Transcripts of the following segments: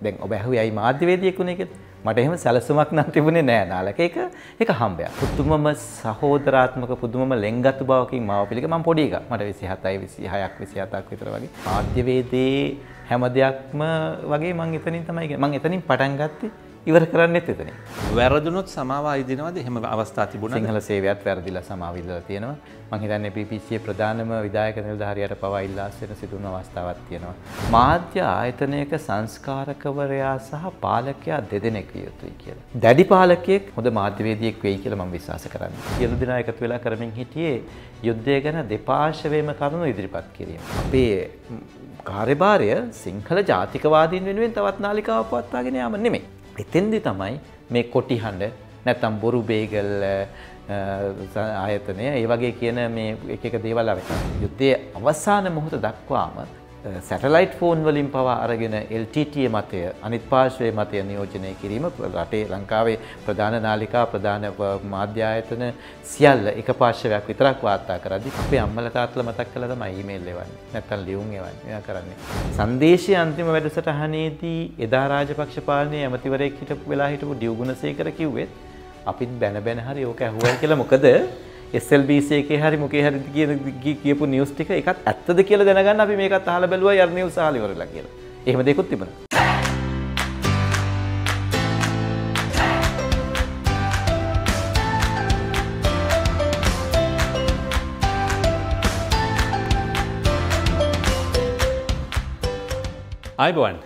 දැන් ඔබ ඇහුවයි මාධ්‍යවේදියෙක් වුණේ කියලා. මට එහෙම සැලසුමක් නම් තිබුණේ නෑ නාලක. ඒක ඒක හම්බයක්. පුදුමම සහෝදරාත්මක පුදුමම ලෙන්ගතු බවකින් මාව පිළිග මම පොඩි එකා. මට 27යි 26ක් 27ක් විතර වගේ. මාධ්‍යවේදී හැම දෙයක්ම වගේ මම එතනින් තමයි මම එතනින් පටන් ගත්තේ. ඉවර කරන්නෙත් එතන. වැරදුනොත් සමාව අයිදිනවද එහෙම අවස්ථා තිබුණා? සිංහල සේවයත් වැරදිලා සමාවිදලා තියෙනවා. මම හිතන්නේ PPC ප්‍රධානම විධායක නිලධාරියට පවා ඉල්ලාසෙන සිදුවන අවස්ථාවක් තියෙනවා. මාධ්‍ය ආයතනයක සංස්කාරකවරයා සහ පාලකයා දෙදෙනෙක් විය යුතුයි කියලා. දැඩි පාලකයෙක් හොඳ මාධ්‍යවේදියෙක් වෙයි කියලා මම විශ්වාස කරන්නේ. සියලු දෙනා එකතු වෙලා කරමින් හිටියේ යුද්ධය ගැන දෙපාර්ශවයේම කරුණු ඉදිරිපත් කිරීම. අපේ කාර්යභාරය සිංහල ජාතිකවාදීන් වෙනුවෙන් තවත් නාලිකාවක් පවත්වාගෙන යාම නෙමෙයි. එතෙන්දි තමයි මේ කොටි හඬ නැත්තම් බොරු බේගල් ආයතනය ඒ වගේ කියන මේ එක එක දේවල් අර යුද්ධයේ අවසාන මොහොත දක්වාම සැටලයිට් ෆෝන් වලින් පවා අරගෙන LTTය මතය අනිත් පාර්ශවය මතය නියෝජනය කිරීම රටේ ලංකාවේ ප්‍රධාන නාලිකා ප්‍රධාන මාධ්‍යායතන සියල්ල එක පාර්ශවයක් විතරක් වාර්තා කරද්දි අපේ අම්මල තාත්තලා මතක් කළා තමයි ඊමේල් එවන්නේ නැත්තම් ලියුම් එවන්නේ එයා කරන්නේ සංදේශයේ අන්තිම වැඩසටහනේදී එදා රාජපක්ෂ පාලනයේ ඇමතිවරයෙක් හිටපු වෙලා හිටපු ඩිව් ගුණසේකර කිව්වෙත් අපිත් බැන බැන හරි ඕක ඇහුවයි කියලා මොකද SLBC එකේ හරි මොකේ හරි කියන කියපු නිවුස් ටික එකත් ඇත්තද කියලා දැනගන්න අපි මේකත් අහලා බැලුවා යර් නිවුස් අහලා ඉවරලා කියලා. එහෙම දෙයක්ත් තිබුණා. අයිබුවන්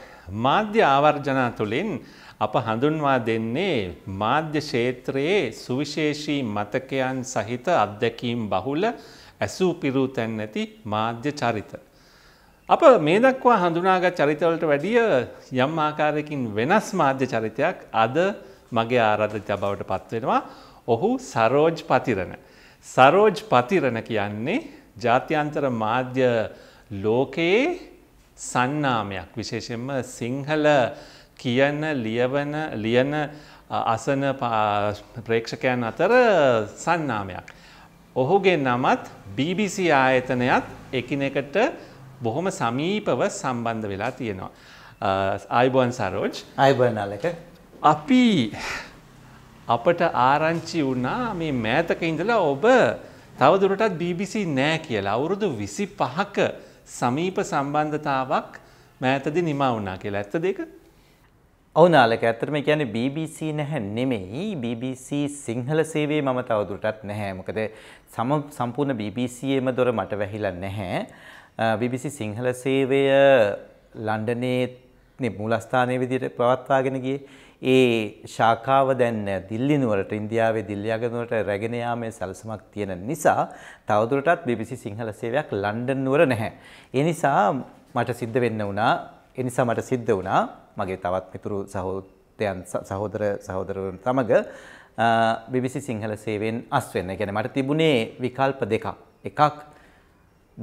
මාධ්‍ය ආවර්ජනා තුළින් අප හඳුන්වා දෙන්නේ මාධ්‍ය ක්ෂේත්‍රයේ සුවිශේෂී මතකයන් සහිත අත්දැකීම් බහුල ඇසූ පිරූ තැන් නැති මාධ්‍ය චරිත. අප මේ දක්වා හඳුනාගත් චරිතවලට වැඩිය යම් ආකාරයකින් වෙනස් මාධ්‍ය චරිතයක් අද මගේ ආරාධිත බවට පත්වෙනවා ඔහු සරෝජ් පතිරණ. සරෝජ් පතිරණ කියන්නේ ජාත්‍යන්තර මාධ්‍ය ලෝකයේ සන්නාමයක් විශේෂෙන්ම සිංහල කියන ලියවන ලියන අසන ප්‍රේක්ෂකයන් අතර සන්නාමයක්. ඔහුගේ නමත් BBC ආයතනයත් එකිනෙකට බොහොම සමීපව සම්බන්ධ වෙලා තියෙනවා. අයිබෝන් සරෝජ් අයිබර්න් අලක අපි අපට ආරංචි වුණා මේ මෑතක ඉඳලා ඔබ තවදුරටත් BBC නෑ කියලා අවුරුදු විසි පහක සමීප සම්බන්ධතාවක් මෑතදි නිමා වුණා කියලා ඇත්ත දෙක ඔවු නාලක ඇත්තටම කියන්නේ BBC නැහැ නෙමෙයි BBC සිංහල සේවයේ මම තවදුරටත් නැහැ. මොකද සම සම්පූර්ණ BBC එම දොර මට වැහිලා නැහැ. BBC සිංහල සේවය ලන්ඩනයේ මූලස්ථානයේ විදිහට පවත්වාගෙන ගියේ. ඒ ශාඛාව දැන් දිල්ලි නුවරට ඉන්දියාවේ දිල්ලි අගනුවරට රැගෙන යාමේ සැලසුමක් තියෙන නිසා තවදුරටත් BBC සිංහල සේවයක් ලන්ඩන් නුවර නැහැ. ඒ නිසා මට සිද්ධ වෙන්න වුණා. ඒ නිසා මට සිද්ධ වුණා මගේ තවත් මිතුරු සහෝතයන් සහෝදර සහෝදරවන් සමඟ BBC සිංහල සේවෙන් අස්වෙන්න ගැන මට තිබුණේ විකල්ප දෙකක් එකක්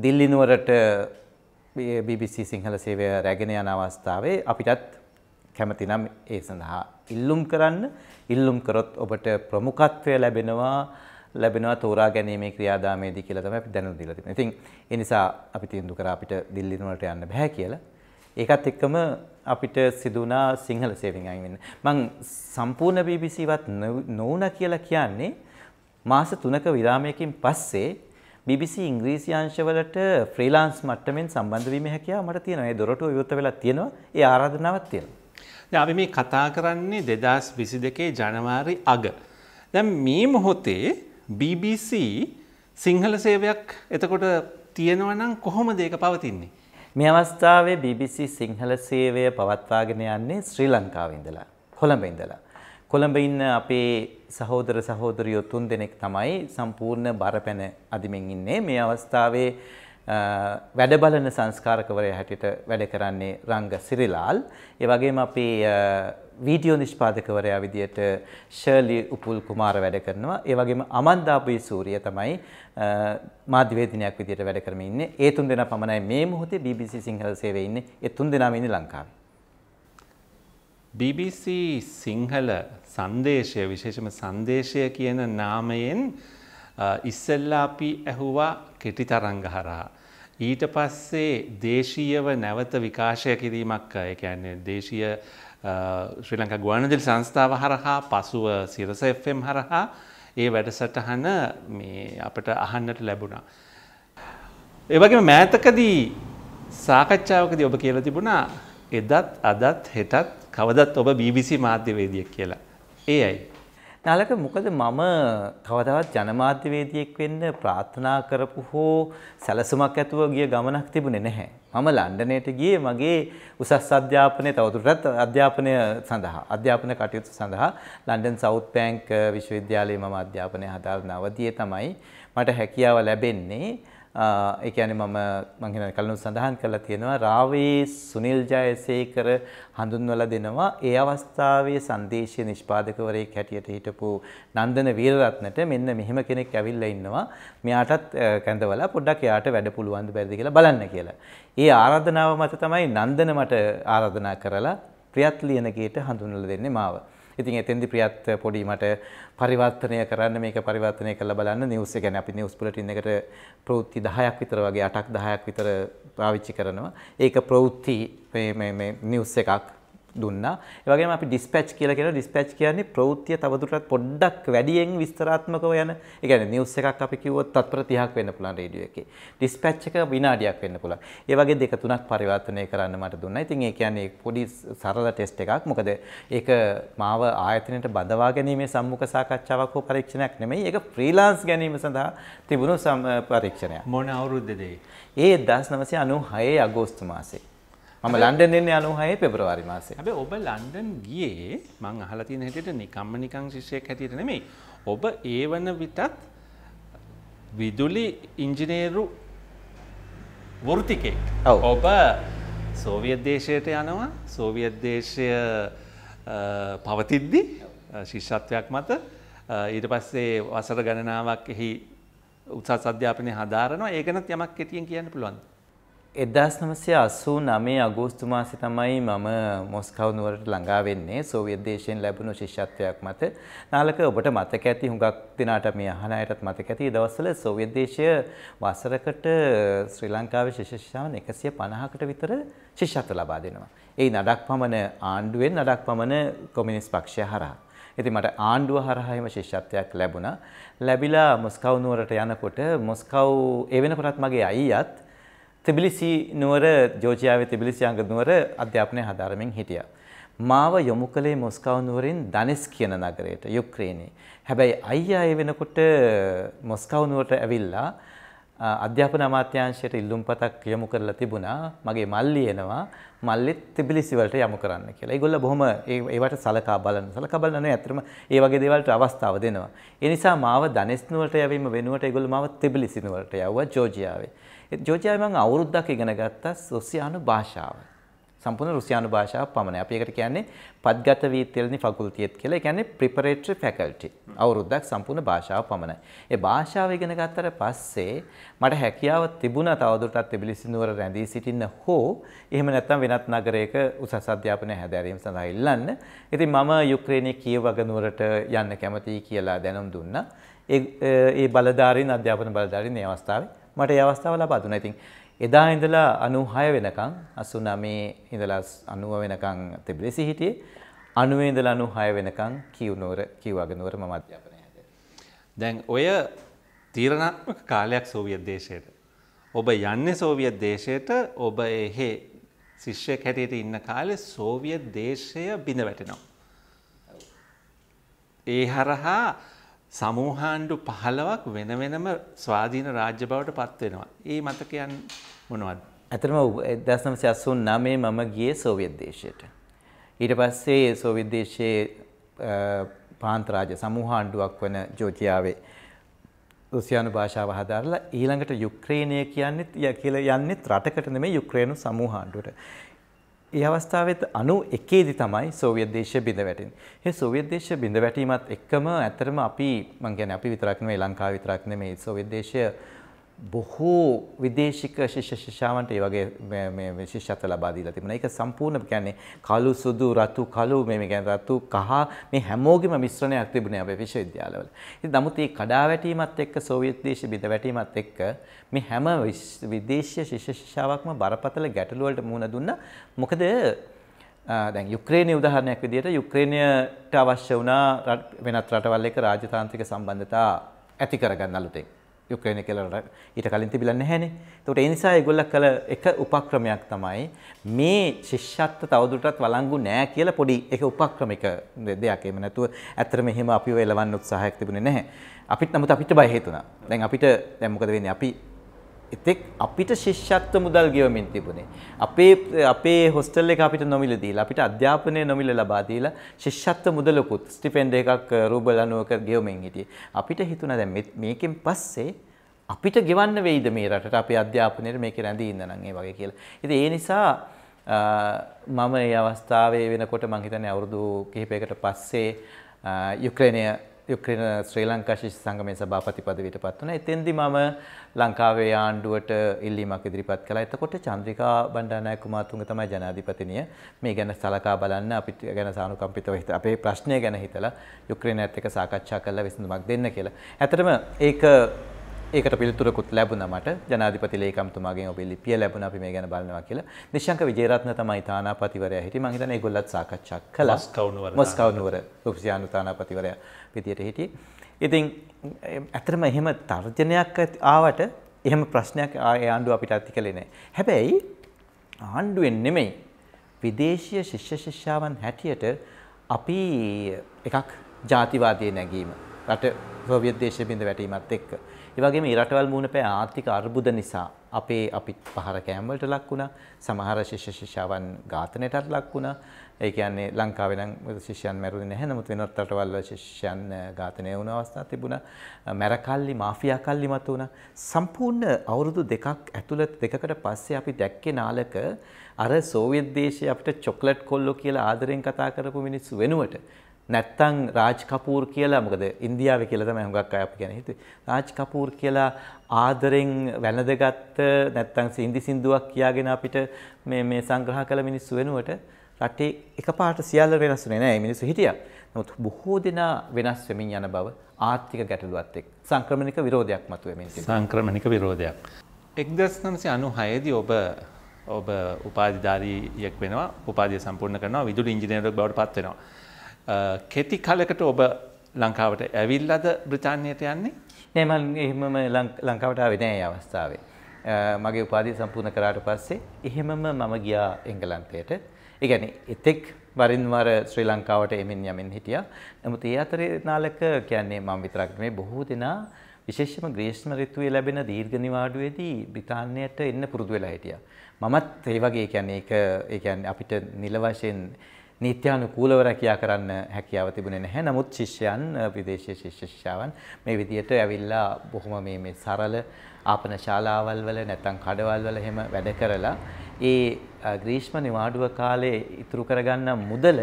දිල්ලිනුවරට BBC සිංහල සේවය රැගෙන යන අවස්ථාවේ අපිටත් කැමතිනම් ඒ සඳහා ඉල්ලුම් කරන්න ඉල්ලුම් කරොත් ඔබට ප්‍රමුඛත්වය ලැබෙනවා ලැබෙනවා තෝරා ගැනීමේ ක්‍රියාදාමයේදී කියලා තමයි අපි දැනුම් දීලා තිබෙන්නේ. ඉතින් ඒ නිසා අපි තීන්දුව කරා අපිට දිල්ලිනුවරට යන්න බෑ කියලා. ඒකත් එක්කම අපිට සිදුනා සිංහල සේවෙන් අයින් වෙන්න. මං සම්පූර්ණ BBCවත් නොවුණා කියලා කියන්නේ මාස 3ක විරාමයකින් පස්සේ BBC ඉංග්‍රීසි අංශවලට ෆ්‍රීලාන්ස් මට්ටමින් සම්බන්ධ වීම හැකියාව මට තියෙනවා. ඒ දොරටුව විවෘත වෙලා තියෙනවා. ඒ ආරාධනාවක් තියෙනවා. දැන් අපි මේ කතා කරන්නේ 2022 ජනවාරි අග. දැන් මේ මොහොතේ BBC සිංහල සේවයක් එතකොට තියෙනවා නම් කොහොමද ඒක පවතින්නේ? මේ අවස්ථාවේ BBC සිංහල සේවය පවත්වාගෙන යන්නේ ශ්‍රී ලංකාවේ ඉඳලා කොළඹ ඉඳලා. කොළඹ ඉන්න අපේ සහෝදර සහෝදරියෝ තුන් දෙනෙක් තමයි සම්පූර්ණ බරපැන අදිමින් ඉන්නේ. මේ අවස්ථාවේ වැඩ බලන සංස්කාරකවරයා හැටියට වැඩ කරන්නේ රංග සිරිලාල්. ඒ වගේම අපේ වීඩියෝ නිෂ්පාදකවරයා විදියට ෂර්ලි උපුල් කුමාර වැඩ කරනවා. ඒ වගේම අමන්දාපුයි සූරිය තමයි මාධ්‍ය වේදිකයක් විදියට වැඩ කරමින් ඉන්නේ. ඒ තුන් දෙනා පමණයි මේ මුහොතේ BBC සිංහල සේවයේ ඉන්නේ. ඒ තුන් දෙනාම ඉන්නේ ලංකාවේ. BBC සිංහල සංදේශය විශේෂම සංදේශය කියන නාමයෙන් ඉස්සෙල්ලා අපි ඇහුවා කෙටි තරංග හරහා ඊට පස්සේ දේශීයව නැවත විකාශය කිරීමක් ඒ කියන්නේ දේශීය ශ්‍රී ලංකා ගුවනජලි සංස්ථාව හරහා පසුව සිරස FM හරහා ඒ වැඩසටහන මේ අපට අහන්නට ලැබුණා. ඒවගේම මෑතකදී සාකච්ඡාවකදී ඔබ කියලා තිබුණා එදත් අදත් හෙටත් කවදත් ඔබ BBC මාධ්‍යවේදියක් කියලා. ඒ අයි නාලක මොකද මම කවදාවත් ජනමාධ්‍යවේදියෙක් වෙන්න ප්‍රාර්ථනා කරපු හෝ සැලසුමක් ඇතුව ගිය ගමනක් තිබුණේ නැහැ. මම ලන්ඩනයට ගියේ මගේ උසස් අධ්‍යාපනය තවදුරටත් අධ්‍යාපනය සඳහා අධ්‍යාපන කටයුතු සඳහා ලන්ඩන් සවුත් බැංක් විශ්වවිද්‍යාලයේ මම අධ්‍යාපනය හදාගෙන අවදියේ තමයි මට හැකියාව ලැබෙන්නේ. ඒ කියන්නේ මම මං හිතන කලින් සඳහන් කරලා තියෙනවා රාවේ සුනිල් ජයසේකර හඳුන්වලා දෙනවා ඒ අවස්ථාවේ සංදේශීය නිෂ්පාදකවරයෙක් හැටියට හිටපු නන්දන වීරරත්නට මෙන්න මෙහෙම කෙනෙක් ඇවිල්ලා ඉන්නවා මෙයාටත් කැඳවලා පොඩ්ඩක් එයාට වැඩ පුළුවන් බැරිද කියලා බලන්න කියලා. ඒ ආරාධනාව මත තමයි නන්දන මට ආරාධනා කරලා ප්‍රියත් ලියනගේට හඳුන්වලා දෙන්නේ මාව. ඉතින් එතෙන්දි ප්‍රියත් පොඩිමට පරිවර්තනය කරන්න මේක පරිවර්තනය කරලා බලන්න නිවුස් එක ගැන අපි නිවුස් බුලටින් එකට ප්‍රවෘත්ති 10ක් විතර වගේ 8ක් 10ක් විතර පාවිච්චි කරනවා. ඒක ප්‍රවෘත්ති මේ මේ නිවුස් එකක් දුන්නා. ඒ වගේම අපි dispatch කියලා කියන dispatch කියන්නේ ප්‍රවෘත්තිය තවදුරටත් පොඩ්ඩක් වැඩියෙන් විස්තරාත්මකව යන, ඒ කියන්නේ නිවුස් එකක් අපි කිව්වොත් තත්පර 30ක් වෙන්න පුළුවන් රේඩියෝ එකේ. dispatch එක විනාඩියක් වෙන්න පුළුවන්. ඒ වගේ දෙක තුනක් පරිවර්තනය කරන්න මට දුන්නා. ඉතින් ඒ කියන්නේ පොඩි සරල ටෙස්ට් එකක්. මොකද ඒක මාව ආයතනයට බඳවා ගැනීමේ සම්මුඛ සාකච්ඡාවක් හෝ පරීක්ෂණයක් නෙමෙයි. ඒක ෆ්‍රීලාන්ස් ගැනීම සඳහා තිබුණු පරීක්ෂණයක්. මොන අවුරුද්දේද ඒ? ඒ 1996 අගෝස්තු මාසේ. මම ලන්ඩන් එන්නේ 96 පෙබරවාරි මාසේ. හැබැයි ඔබ ලන්ඩන් ගියේ මං අහලා තියෙන හැටියට නිකම්ම නිකං ශිෂ්‍යයෙක් හැටියට නෙමෙයි. ඔබ ඒ වන විටත් විදුලි ඉංජිනේරු වෘතිකෙක්. ඔබ සෝවියත් දේශයට යනවා. සෝවියත් දේශය පවතිද්දි ශිෂ්‍යත්වයක් මත ඊට පස්සේ වසර ගණනාවක් එහි උත්සාහ අධ්‍යාපනය හදාරනවා. ඒ ගැනත් යමක් කෙටියෙන් කියන්න පුළුවන්. එදස් නමසය අසූ නමේ අගෝස්තු මාසි තමයි මම මොස්කවනුවරට ළඟා වෙන්නේ සෝවියත් දේශයෙන් ලැබුණු ශිෂ්‍යත්වයක් මත නාලක ඔබට මතක ඇති හුඟක් දිනාට මේ අහන අයටත් මතක ඇති දවස්වල සෝවියත් දේශය වසරකට ශ්‍රී ලංකාවේ ශිෂ්‍යශාවන් 150කට විතර ශිෂ්‍යත්ව ලබා දෙනවා. ඒ නඩක් පමණ ආණ්ඩුවෙන් නඩක් පමණ කොමියුනිස්ට් පක්ෂය හරහා ඉතින් මට ආණ්ඩුව හරහාම ශිෂ්‍යත්වයක් ලැබුණා. ලැබිලා මොස්කව් නුවරට යනකොට මොස්කව් ඒ වෙනකොටත් මගේ අයියත් තිබිලිසි නුවර ජෝජියාවේ තිබිලිසි අංග නුවර අධ්‍යාපනය හදාරමින් හිටියා. මාව යොමු කළේ මොස්කව් නුවරින් දනිස් කියන නගරයට යුක්‍රේනයේ. හැබැයි අයියා ඒ වෙනකොට මොස්කව් නුවරට ඇවිල්ලා අධ්‍යාපන අමාත්‍යාංශයට ඉල්ලුම්පතක් යොමු කරලා තිබුණා. මගේ මල්ලි එනවා මල්ලිත් තිබිලිසි වලට යොමු කරන්න කියලා. ඒගොල්ල බොහොම ඒවට සලකා බලන සලකා බලන නේ ඇත්තටම ඒ වගේ දේවල්ට අවස්ථාව දෙනවා. ඒ නිසා මාව දනෙස් නුවරට යවීම වෙනුවට ඒගොල්ල මාව තිබිලිසි නුවරට යවුවා ජෝර්ජියාවේ. ජෝර්ජියාවේ මම අවුරුද්දක් ඉගෙන ගත්තා රුසියානු භාෂාව. සම්පූර්ණ රුසියානු භාෂාව පමණයි. අපි ඒකට කියන්නේ පද්ගත වීතිල්නි ෆැකල්ටියත් කියලා. ඒ කියන්නේ ප්‍රිපරේටරි ෆැකල්ටි. අවුරුද්දක් සම්පූර්ණ භාෂාව පමණයි. ඒ භාෂාව ඉගෙන ගත්තට පස්සේ මට හැකියාව තිබුණා තවදුරටත් තිබිලිසි නුවර රැඳී සිටින්න හෝ එහෙම නැත්නම් වෙනත් නගරයක උසස් අධ්‍යාපනය හැදෑරීම සඳහා ඉල්ලන්න. ඉතින් මම යුක්‍රේනයේ කීව වග නුවරට යන්න කැමතියි කියලා දැනුම් දුන්නා. ඒ ඒ බලධාරීන් අධ්‍යාපන බලධාරීන් මේ අවස්ථාවේ මට ඒ අවස්ථාව ලබා දුන්නා. ඉතින් එදා ඉඳලා 96 වෙනකන් 89 ඉඳලා 90 වෙනකන් තිබිලිසි හිටියේ. 90 ඉඳලා 96 වෙනකන් කියුනෝර කියවගෙනවර මම අධ්‍යාපනය හැදුවා. දැන් ඔය තීරණාත්මක කාලයක් සෝවියට් දේශයට. ඔබ යන්නේ සෝවියට් දේශයට ඔබ එහෙ ශිෂ්‍යයෙක් හැටියට ඉන්න කාලේ සෝවියට් දේශය බිඳ වැටෙනවා. ඒ හරහා සමූහාණ්ඩු පහලවක් වෙන වෙනම ස්වාධීන රාජ්‍ය බවට පත්වෙනවා. ඒ මතකයන් මොනවද. ඇතරම දස්නම සැස්සුන් නමේ මම ගිය සෝවියත් දේශයට. ඊට පස්සේ සෝවිත් දේශයේ පාන්තරාජ සමූහාණ්ඩුවක් වන ජෝජයාවේ රුසියානු භාෂාව හදාරලා ඊළඟට යුක්‍රේණය කියන්නේ කියලා යන්නෙත් රටකට නෙමෙයි යුක්‍රේනු සමූහාණ්ඩුවට. ඒ අවස්ථාවත් අනු එකේදි තමයි සෝවියත් දේශය බිඳ වැටෙන්. ඒ සෝවියත් දේශය බිඳ වැටීමත් එක්කම ඇතරම අපි මං කියන්නේ අපි විතරක් නෙවෙයි ලංකාව විතරක් නෙමෙයි සෝවියත් දේශය බොහෝ විදේශික ශිෂ්‍ය ශිෂ්‍යාවන්ට ඒ වගේ මේ ශිෂ්‍යත්ව ලබා දීලා තිබුණා. ඒක සම්පූර්ණ කියන්නේ කළු සුදු රතු කළු මේ කියන්නේ රතු කහ මේ හැමෝගෙම මිශ්‍රණයක් තිබුණේ අපේ විශ්වවිද්‍යාලවල. ඉතින් නමුත් මේ කඩාවැටීමත් එක්ක සෝවියත් දේශ බිඳවැටීමත් එක්ක මේ හැම විදේශීය ශිෂ්‍ය ශිෂ්‍යාවක්ම බරපතල ගැටලු වලට මුහුණ දුන්නා. මොකද දැන් යුක්‍රේනය උදාහරණයක් විදිහට යුක්‍රේනයට අවශ්‍ය වුණා වෙනත් රටවල් එක්ක රාජතාන්ත්‍රික සම්බන්ධතා ඇති කරගන්න අලුතෙන්. යුක්‍රේන කෙලට ඊට කලින් තිබිලා නැහැනේ. එතකොට ඒ නිසා ඒගොල්ලෝ කළ එක උපක්‍රමයක් තමයි මේ ශිෂ්‍යත්ව තවදුරටත් වළංගු නෑ කියලා පොඩි ඒක උපක්‍රමික දෙයක්. එහෙම නැතුව ඇත්තටම එහෙම අපිව එලවන්න උත්සාහයක් තිබුණේ නැහැ. අපිත් නමුත් අපිට බය හිතුණා. දැන් අපිට දැන් මොකද වෙන්නේ? අපි එතෙක් අපිට ශිෂ්‍යත්ව මුදල් ගෙවමින් තිබුණේ. අපේ අපේ හොස්ටල් එක අපිට නොමිල දීලා අපිට අධ්‍යාපනය නොමිල ලබා දීලා ශිෂ්‍යත්ව මුදලකුත් ස්ටිපෙන්ඩ් එකක් රුබල් eh, 90ක ගෙවමින් හිටියේ. අපිට හිතුණා දැන් මේකෙන් පස්සේ අපිට ගෙවන්න වෙයිද මේ රටට අපේ අධ්‍යාපනයේ මේක රැඳී ඉන්න නම් ඒ වගේ කියලා. ඉතින් ඒ නිසා eh, මම මේ අවස්ථාවේ වෙනකොට මං හිතන්නේ අවුරුදු කිහිපයකට පස්සේ eh, යුක්‍රේනය යුක්‍රේන ශ්‍රී ලංකා ශිෂ්‍ය සංගමයේ සභාපති පදවියට පත් වුණා. එතෙන්දී මම ලංකාවේ ආණ්ඩුවට ඉල්ලීමක් ඉදිරිපත් කළා. එතකොට චන්ද්‍රිකා බණ්ඩාරනායක මහතුන්ගේ තමයි ජනාධිපතිනිය මේ ගැන සලකා බලන්න අපිට ගැන සානුකම්පිතව හිත අපේ ප්‍රශ්නය ගැන හිතලා යුක්‍රේනයත් එක්ක සාකච්ඡා කරලා විසඳුමක් දෙන්න කියලා. ඇත්තටම ඒක ඒකට පිළිතුරකුත් ලැබුණා මට ජනාධිපති ලේකම්තුමාගෙන් ඔබ ලිපිය ලැබුණා අපි මේ ගැන බලනවා කියලා. නිශ්ශංක විජේරත්න තමයි තානාපතිවරයා හිටියේ. මම හිතන්නේ ඒගොල්ලත් සාකච්ඡා කළා. මොස්කව් නුවර. මොස්කව් නුවර. රුසියානු තානාපතිවරයා විදියට හිටියේ. ඉතින් ඇතරම එහෙම තර්ජනයක් ආවට එහෙම ප්‍රශ්නයක් ඒ ආණ්ඩුව අපිට ඇති කළේ නැහැ. හැබැයි ආණ්ඩුවෙන් නෙමෙයි විදේශීය ශිෂ්‍ය ශිෂ්‍යාවන් හැටියට අපි එකක් ජාතිවාදී නැගීම රට සෝවියට් දේශයේ බිඳ වැටීමත් එක්ක. ඒ වගේම ඒ රටවල් මුණ පෑ ආර්ථික අර්බුද නිසා අපේ අපි පහර කෑම් වලට ලක් වුණා. සමහර ශිෂ්‍ය ශිෂ්‍යාවන් ඝාතනයටත් ලක් වුණා. ඒ කියන්නේ ලංකාවේ නම් ශිෂ්‍යයන් මැරුණේ නැහැ. නමුත් වෙනත් රටවල් වල ශිෂ්‍යයන් ඝාතනය වුණ අවස්ථා තිබුණා. මැරකල්ලි මාෆියා කල්ලි මත උනා. සම්පූර්ණ අවුරුදු දෙකක් ඇතුළත දෙකකට පස්සේ අපි දැක්කේ නාලක අර සෝවියට් දේශයේ අපිට චොක්ලට් කොල්ලෝ කියලා ආදරෙන් කතා කරපු මිනිස්සු වෙනුවට නැත්තං රාජ් කපූර් කියලා මොකද ඉන්දියාවේ කියලා තමයි හුඟක් අය අපි කියන්නේ හිතුවේ රාජ් කපූර් කියලා ආදරෙන් වැළඳගත්ත නැත්තං සින්දි සින්දුවක් කියාගෙන අපිට මේ මේ සංග්‍රහ කළ මිනිස්සු වෙනුවට රටේ එකපාරට සියල්ල වෙනස් වුණේ නැහැ. මිනිස්සු හිටියා. නමුත් බොහෝ දෙනා වෙනස් වෙමින් යන බව ආර්ථික ගැටලුවත් එක්ක සංක්‍රමණික විරෝධයක් මතුවෙමින් තිබෙනවා. සංක්‍රමණික විරෝධයක්. 1996 දී ඔබ ඔබ උපාධිධාරියෙක් වෙනවා. උපාධිය සම්පූර්ණ කරනවා. විදුලි ඉංජිනේරුවෙක් බවට පත් වෙනවා. කෙටි කාලයකට ඔබ ලංකාවට ඇවිල්ලාද බ්‍රිතාන්‍යයට යන්නේ? නෑ මම එහෙමම ලංකාවට ආවේ නෑ අවස්ථාවේ. මගේ උපාධිය සම්පූර්ණ කරාට පස්සේ එහෙමම මම ගියා එංගලන්තයට. ඒගැන එතෙක් වරින් වර ශ්‍රී ලංකාවට එමින් යමින් හිටිය. නමුත් ඒ අතරේ නාලක කියන්නේ මම විතරක් මේ බොහෝ දෙනා විශේෂම ග්‍රීෂ්ම රිතුවේ ලැබෙන දීර්ඝ නිවාඩුවේදී බ්‍රිතාන්‍යයට එන්න පුරුදු වෙලා හිටියා. මමත් ඒ වගේ කියන්නේ ඒක ඒ කියන්නේ අපිට නිල වශයෙන් නීත්‍යානුකූලව රැකියා කරන්න හැකියාව තිබුණේ නැහැ. නමුත් ශිෂ්‍යයන් විදේශීය ශිෂ්‍යයන් මේ විදියට ඇවිල්ලා බොහොම මේ මේ සරල ආපන ශාලාවල් වල නැත්නම් කඩවල් වල එහෙම වැඩ කරලා ඒ ග්‍රීෂ්ම නිවාඩුව කාලේ ඉතුරු කරගන්න මුදල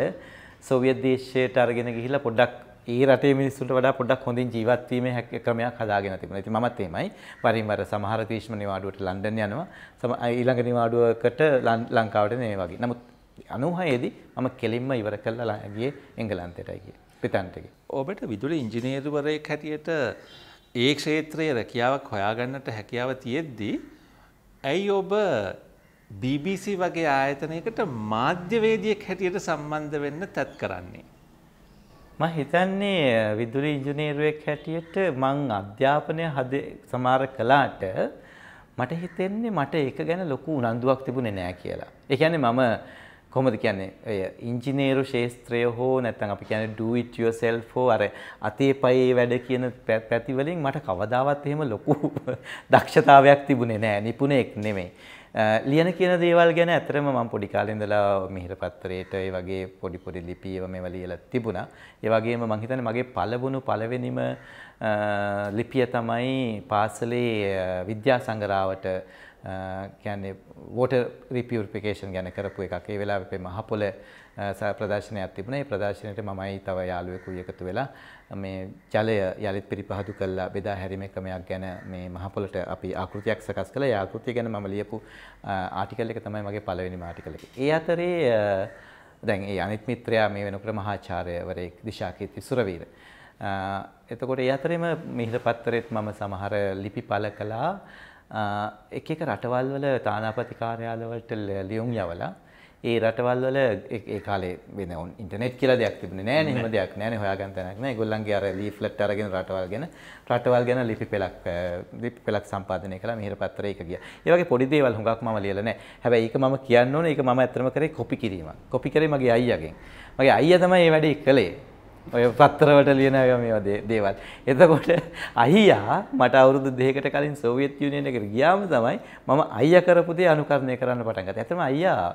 සෝවියට් දේශයට අරගෙන ගිහිල්ලා පොඩ්ඩක් ඒ රටේ මිනිස්සුන්ට වඩා පොඩ්ඩක් හොඳින් ජීවත් වීමේ හැකිය ක්‍රමයක් හදාගෙන තිබුණා. ඉතින් මමත් එහෙමයි. වරින් වර සමහර ක්‍රීෂ්ම නිවාඩුවට ලන්ඩන් යනවා. ඊළඟ නිවාඩුවකට ලංකාවට එන වගේ. නමුත් අනුහයේදී මම කෙලින්ම ඉවර කරලා ගියේ එංගලන්තයට ගියේ පිටන්ටේ. ඔබට විදුලි ඉංජිනේරුවරයෙක් හැටියට ඒ ක්ෂේත්‍රයේ රැකියාවක් හොයාගන්නට හැකියාව තියෙද්දී ඇයි ඔබ BBC වගේ ආයතනයකට මාධ්‍යවේදියෙක් හැටියට සම්බන්ධ වෙන්න තත් කරන්නේ? මම හිතන්නේ විදුලි ඉංජිනේරුවෙක් හැටියට මං අධ්‍යාපනය හද සමහර කළාට මට හිතෙන්නේ මට ඒක ගැන ලොකු උනන්දුවක් තිබුණේ නෑ කියලා. ඒ කියන්නේ මම කොමද කියන්නේ ඔය ඉංජිනේරු ශේත්‍රය හෝ නැත්තම් අපි කියන්නේ do it yourself හෝ අර අතේ පයේ වැඩ කියන පැති වලින් මට කවදාවත් එහෙම ලොකු දක්ෂතාවයක් තිබුණේ නෑ නිපුණෙක් නෙමෙයි. ලියන කියන දේවල් ගැන ඇතරම මම පොඩි කාලේ ඉඳලා මිහිර පත්‍රයේට ඒ වගේ පොඩි පොඩි ලිපි ඒවා මේවා ලියලා තිබුණා. ඒ වගේම මම හිතන්නේ මගේ පළවුණු පළවෙනිම ලිපිය තමයි පාසලේ විද්‍යා සංගරාවට කියන්නේ වෝට රිපියුරිෆිකේෂන් ගැන කරපු එකක්. ඒ වෙලාවේ අපේ මහපොළ ප්‍රදර්ශනයක් තිබුණා. ඒ ප්‍රදර්ශනයේට මමයි තව යාළුවෙකුයි එකතු වෙලා මේ ජලය යලිත් පරිපහදු කරලා බෙදා හැරීම ක්‍රමයක් ගැන මේ මහපොළට අපි ආකෘතියක් සකස් කළා. ඒ ආකෘතිය ගැන මම ලියපු ආටිකල් එක තමයි මගේ පළවෙනිම ආටිකල් එක. ඒ අතරේ දැන් ඒ අනිත් මිත්‍රයා මේ වෙනකොට මහාචාර්යවරයෙක් දිශාකීර්ති සුරවීර. එතකොට ඒ අතරේම මිහිර පත්‍රෙත් මම සමහර ලිපි පළ කළා. එක එක රටවල් වල තානාපති කාර්යාලවලට ලියුම් යවලා ඒ රටවල් වල ඒ කාලේ වෙන ඉන්ටර්නෙට් කියලා දෙයක් තිබුණේ නැහැ නේ එහෙම දෙයක් නැහැ නේ හොයාගන්න තැනක් නැහැ ඒගොල්ලන්ගේ අර ලීෆ්ලට් අරගෙන රටවල් ගැන රටවල් ගැන ලිපි පෙළක් ලිපි පෙළක් සම්පාදනය කළා මිහිර පත්‍රයක ගියා. ඒ වගේ පොඩි දේවල් හුඟක් මම ලියලා නැහැ. හැබැයි ඒක මම කියන්න ඕනේ ඒක මම ඇත්තම කරේ කොපි කිරීමක්. කොපි කරේ මගේ අයියාගෙන්. මගේ අයියා තමයි මේ වැඩේ කළේ. ඔය පත්තරවට ලියනග මේ දේවල්. එතකොට අහියා මට අවුරුදු දෙකට කලින් සෝවියත් යුනියන එකට ගියාම තමයි මම අයියා කරපු දේ අනුකරණය කරන්න පටන් ගත්තේ. ඇත්තම අයියා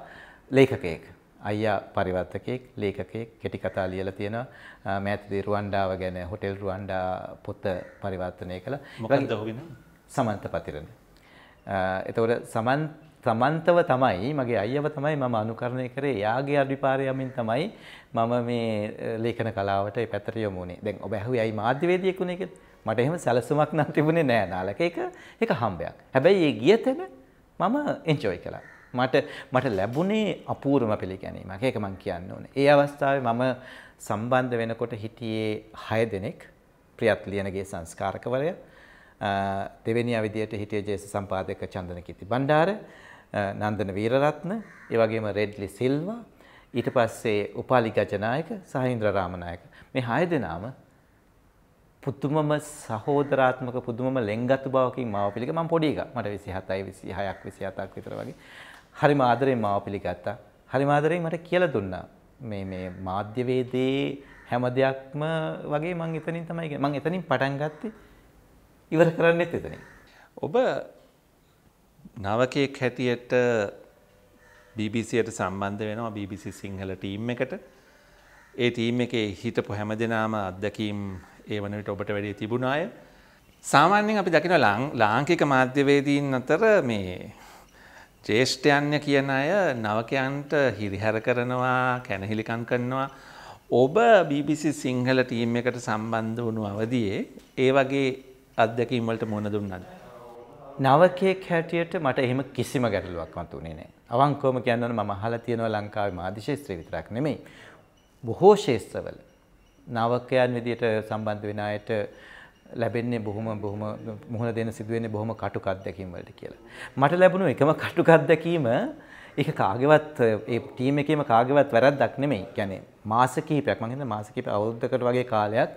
ලේඛකයෙක්. අයියා පරිවර්තකයෙක්, ලේඛකයෙක්, කෙටි කතා ලියලා තියෙනවා. මෑතදී රුවන්ඩාව ගැන හොටෙල් රුවන්ඩා පොත පරිවර්තනය කළා. මොකක්ද ඔහුගේ නම? සමන්ත පතිරණ. එතකොට සමන්ත තමන්තව තමයි මගේ අයව තමයි මම අනුකරණය කරේ යාගේ අධිපාරයමින් තමයි මම මේ ලේඛන කලාවට ඒ පැත්තට යොමු වුණේ. දැන් ඔබ ඇහුවේ අයි මාධ්‍යවේදියෙකුනේ කියලා. මට එහෙම සැලසුමක් නම් තිබුණේ නෑ නාලක. ඒක ඒක හම්බයක්. හැබැයි ඒ ගිය තැන මම එන්ජොයි කළා. මට මට ලැබුණේ අපූර්වම පිළිගැනීමක්. ඒක මම කියන්න ඕනේ. ඒ අවස්ථාවේ මම සම්බන්ධ වෙනකොට හිටියේ 6 දෙනෙක්. ප්‍රියත් ලියනගේ සංස්කාරකවරයා දෙවෙනි අවිදියට හිටිය ජේස සම්පාදක චන්දන කිති බණ්ඩාර නන්දන වීරරත්න, ඒ වගේම රෙඩ්ලි සිල්වා, ඊට පස්සේ උපාලි ගජනායක, සහින්ද්‍ර රාමනායක. මේ හය දෙනාම පුදුමම සහෝදරාත්මක පුදුමම ලෙන්ගතු බවකින් මාව පිළිග මම පොඩි එකා මට 27යි 26ක් 27ක් විතර වගේ හරිම ආදරෙන් මාව පිළිගත්තා හරිම ආදරෙන් මට කියලා දුන්නා මේ මේ මාධ්‍ය වේදේ හැම දෙයක්ම වගේ මම එතනින් තමයි මම එතනින් පටන් ගත්තේ ඉවර කරන්නෙත් එතනින් ඔබ නවකයෙක් හැටියට BBCයට සම්බන්ධ වෙනවා BBC සිංහල ටීම් එකට. ඒ ටීම් එකේ හිටපු හැම දෙනාම අත්දැකීම් ඒ වන විට ඔබට වැඩි තිබුණ අය. සාමාන්‍යයෙන් අපි දකින ලාංකික මාධ්‍යවේදීන් අතර මේ ජේෂ්ඨයන්ය කියන අය නවකයන්ට හිරිහැර කරනවා කැනහිලිකන් කරනවා ඔබ BBC සිංහල ටීම් එකට සම්බන්ධ වුණු අවදියේ ඒ වගේ අත්දැකීම්වලට මුණ දුන්නද නවකයෙක් හැටියට මට එහෙම කිසිම ගැටලුවක්වත් උනේ නැහැ. අවංකවම කියන්න ඕන මම අහලා තියෙනවා ලංකාවේ මාධ්‍ය ශාස්ත්‍රය විතරක් නෙමෙයි. බොහෝ ශාස්ත්‍රවල නවකයන් විදියට සම්බන්ධ වෙන අයට ලැබෙන්නේ බොහොම බොහොම මුහුණ දෙන සිදුවෙන්නේ බොහොම කටුක අත්දැකීම් වලට කියලා. මට ලැබුණු එකම කටුක අත්දැකීම ඒක කාගේවත් ඒ ටීම් එකේම කාගේවත් වැරද්දක් නෙමෙයි. يعني මාස කිහිපයක් මම හිතන්නේ මාස කිහිප අවුරුද්දකට වගේ කාලයක්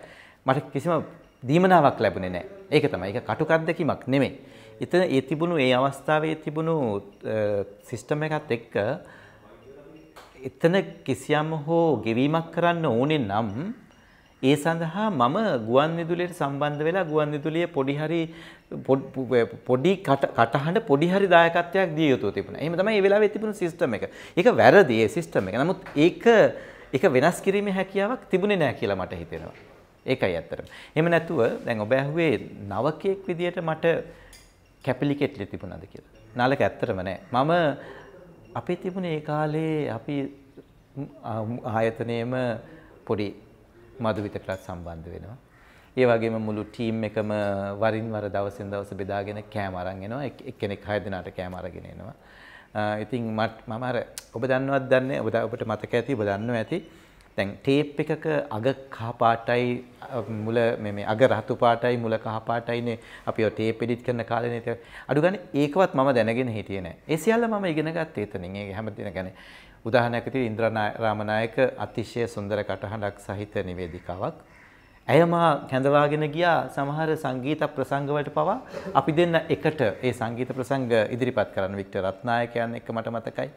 මට කිසිම දීමනාවක් ලැබුණේ නැහැ. ඒක තමයි. ඒක කටුක අත්දැකීමක් නෙමෙයි. එතන ඒ තිබුණු ඒ අවස්ථාවේ තිබුණු සිස්ටම් එකත් එක්ක එතන කිසියම් හෝ ගෙවීමක් කරන්න ඕනේ නම් ඒ සඳහා මම ගුවන් විදුලියට සම්බන්ධ වෙලා ගුවන් විදුලිය පොඩි හරි පොඩි කටහඬ පොඩි හරි දායකත්වයක් දිය යුතු තිබුණා. එහෙම තමයි මේ වෙලාවේ තිබුණු සිස්ටම් එක. ඒක වැරදි ඒ සිස්ටම් එක. නමුත් ඒක ඒක වෙනස් කිරීමේ හැකියාවක් තිබුණේ නැහැ කියලා මට හිතෙනවා. ඒකයි ඇත්තටම. එහෙම නැතුව දැන් ඔබ ඇහුවේ නවකයෙක් විදියට මට කැපිලිකෙට්ලි තිබුණද කියලා. නලක ඇත්තරම නෑ. මම අපි තිබුණේ ඒ කාලේ අපි ආයතනයේම පොඩි මදු විතරටත් සම්බන්ධ වෙනවා. ඒ වගේම මුළු ටීම් එකම වරින් වර දවසින් දවස බෙදාගෙන කෑම අරන් එනවා. එක්කෙනෙක් 6 දෙනාට කෑම අරගෙන එනවා. ඉතින් මම අර ඔබ දන්නවත් දන්නේ ඔබ ඔබට මතක ඇති ඔබ දන්නවා ඇති දැන් ටේප් එකක අග කහ පාටයි මුල මේ මේ අග රතු පාටයි මුල කහ පාටයිනේ අපි ඔය ටේප් එඩිට් කරන කාලේනේ ඒක අඩු ගන්න ඒකවත් මම දැනගෙන හිටියේ නෑ ඒ සියල්ල මම ඉගෙන ගත්තේ එතනින් ඒ හැමදේම ගැන උදාහරණයක් විදිහට ඉන්ද්‍රා රාමනායක අතිශය සුන්දර කටහඬක් සහිත නිවේදිකාවක් ඇය මා කැඳවාගෙන ගියා සමහර සංගීත ප්‍රසංග වලට පවා අපි දෙන්න එකට ඒ සංගීත ප්‍රසංග ඉදිරිපත් කරන වික්ටර් රත්නායකයන් එක්ක මට මතකයි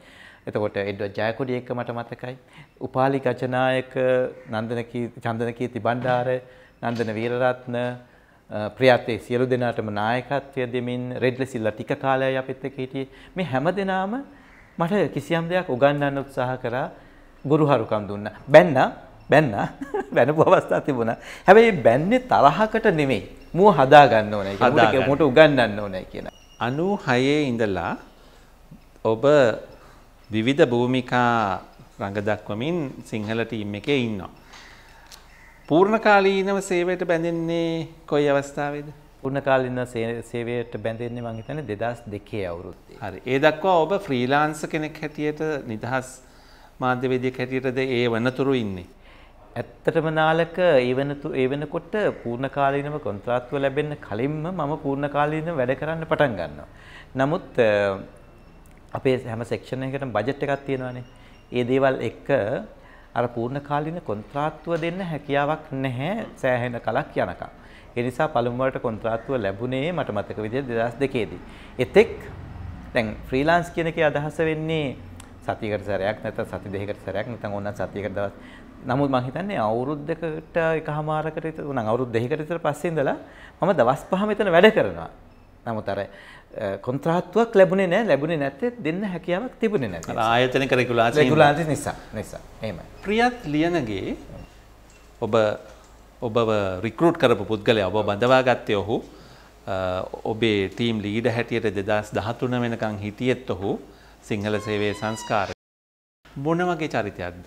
එතකොට එඩ්වඩ් ජයකොඩි එක මට මතකයි. උපාලි ගජනායක නන්දන චන්දන කීර්ති බණ්ඩාර නන්දන වීරරත්න ප්‍රියත්තේ සියලු දෙනාටම නායකත්වය දෙමින් රෙඩ්ල සිල්ලා ටික කාලයයි අපිත් එක්ක හිටියේ. මේ හැම දෙනාම මට කිසියම් දෙයක් උගන්වන්න උත්සාහ කරා ගුරුහරුකම් දුන්නා. බැන්නා බැන්නා බැනපු අවස්ථා තිබුණා. හැබැයි බැන්නේ තරහකට නෙමෙයි. මුව හදා ගන්න ඕනේ කියලා. මුවට උගන්වන්න ඕනේ කියලා. 96 ඉඳලා ඔබ විවිධ භූමිකා රඟදක්වමින් සිංහල ටීම් එකේ ඉන්නවා. පූර්ණකාලීනව සේවයට බැඳෙන්නේ කොයි අවස්ථාවේද? පූර්ණකාලීන සේවයට බැඳෙන්නේ මං හිතන්නේ 2002 අවුරුද්දේ. හරි. ඒ දක්වා ඔබ ෆ්‍රීලාන්ස් කෙනෙක් හැටියට නිදහස් මාධ්‍යවේදියෙක් හැටියටද ඒ වනතුරු ඉන්නේ? ඇත්තටම නාලක ඒවනතු ඒවනකොට පූර්ණකාලීනව කොන්ත්‍රාත්තුව ලැබෙන්න කලින්ම මම පූර්ණකාලීනව වැඩ කරන්න පටන් ගන්නවා. නමුත් අපේ හැම සෙක්ෂන් එකකටම බජට් එකක් තියෙනවානේ. ඒ දේවල් එක අර පූර්ණ කාලීන කොන්ත්‍රාත්තුව දෙන්න හැකියාවක් නැහැ සෑහෙන කලක් යනකම්. ඒ නිසා පළමු වරට කොන්ත්‍රාත්තුව ලැබුණේ මට මතක විදිහට 2002 දී. එතෙක් දැන් ෆ්‍රීලාන්ස් කියන එකේ අදහස වෙන්නේ සතියකට සැරයක් නැත්නම් සති දෙකකට සැරයක් නැත්නම් ඕනනම් සතියකට දවස්. නමුත් මම හිතන්නේ අවුරුද්දකට එකහමාරකට විතර උනන් අවුරුදු දෙකකට විතර පස්සේ ඉඳලා මම දවස් පහම මෙතන වැඩ කරනවා. නමුත් අර කොන්ත්‍රාත්තුවක් ලැබුණේ නෑ ලැබුණේ නැත්තේ දෙන්න හැකියාවක් තිබුණේ නැති. අර ආයතනික රෙගුලාසි රෙගුලාසි නිසා නිසා. එහෙමයි. ප්‍රියත් ලියනගේ ඔබ ඔබව රික්‍රූට් කරපු පුද්ගලයා ඔබ බඳවා ගත්තේ ඔහු ඔබේ ටීම් ලීඩ හැටියට 2013 වෙනකන් හිටියෙත් ඔහු සිංහල සේවයේ සංස්කාර මොන වගේ චරිතයක්ද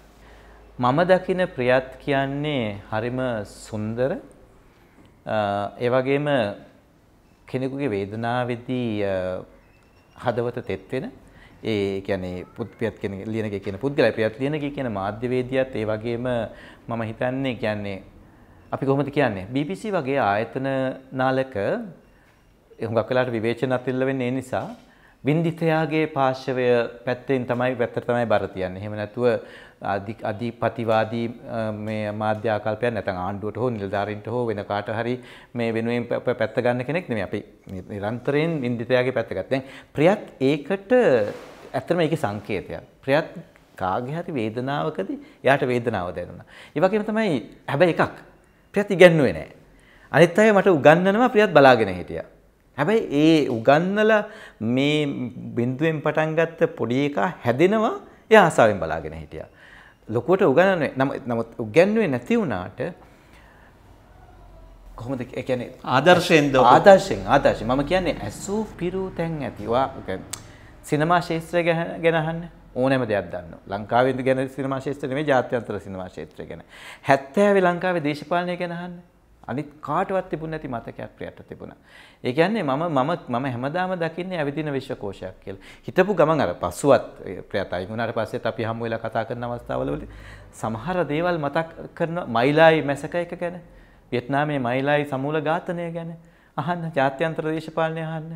මම දකින ප්‍රියත් කියන්නේ හරිම සුන්දර ඒ වගේම කෙනෙකුගේ වේදනාවේදී හදවත තෙත් වෙන ඒ කියන්නේ පුත්පියත් කියන ලියනගේ කියන පුද්ගලයි ප්‍රියත් ලියනගේ කියන මාධ්‍යවේදියාත් ඒ වගේම මම හිතන්නේ කියන්නේ අපි කොහොමද කියන්නේ BBC වගේ ආයතන නාලක හුඟක් වෙලාට විවේචනත් ඉල්ල වෙන්නේ ඒ නිසා වින්දිතයාගේ පාර්ශවය පැත්තෙන් තමයි පැත්තට තමයි බර තියන්නේ. එහෙම නැතුව අධිපතිවාදී මේ මාධ්‍ය ආකල්පයක් නැත්නම් ආණ්ඩුවට හෝ නිලධාරීන්ට හෝ වෙන කාට හරි මේ වෙනුවෙන් පැත්ත ගන්න කෙනෙක් නෙමෙයි අපි නිරන්තරයෙන් ඉන්දිතයාගේ පැත්ත ගත්තා. දැන් ප්‍රියත් ඒකට ඇත්තටම ඒකේ සංකේතයක්. ප්‍රියත් කාගේ හරි වේදනාවකදී එයාට වේදනාව දැනුණා. ඒ වගේම තමයි හැබැයි එකක් ප්‍රියත් ඉගැන්නුවේ නැහැ. අනිත් අය මට උගන්වනවා ප්‍රියත් බලාගෙන හිටියා. හැබැයි ඒ උගන්නල මේ බින්දුවෙන් පටන් ගත්ත පොඩි එකා හැදෙනවා ඒ ආසාවෙන් බලාගෙන හිටියා. ලොකුවට උගන්නේ නමුත් උගන්වුවේ නැති වුණාට කොහොමද කියන්නේ ආදර්ශයෙන්ද ආදර්ශයෙන් ආදර්ශයෙන් මම කියන්නේ ඇසු පිරු තැන් ඇතිවා සිනමා ශාස්ත්‍රය ගැන අහන්න ඕනෑම දෙයක් දන්නවා ලංකාවේ ගැන සිනමා ශාස්ත්‍රය නෙමෙයි ජාත්‍යන්තර සිනමා ශාස්ත්‍රය ගැන 70 ලංකාවේ දේශපාලනය ගැන අහන්න අනිත් කාටවත් තිබුණ නැති මතකයක් ප්‍රියට තිබුණා. ඒ කියන්නේ මම මම මම හැමදාම දකින්නේ ඇවිදින විශ්වකෝෂයක් කියලා. හිතපු ගමන් අර පසුවත් ප්‍රියතයි වුණාට පස්සෙත් අපි හම් වෙලා කතා කරන අවස්ථාවලවලදී සමහර දේවල් මතක් කරන මයිලායි මැසක එක ගැන, වියට්නාමයේ මයිලායි සමූල ඝාතනය ගැන අහන්න, ජාත්‍යන්තර දේශපාලනය අහන්න.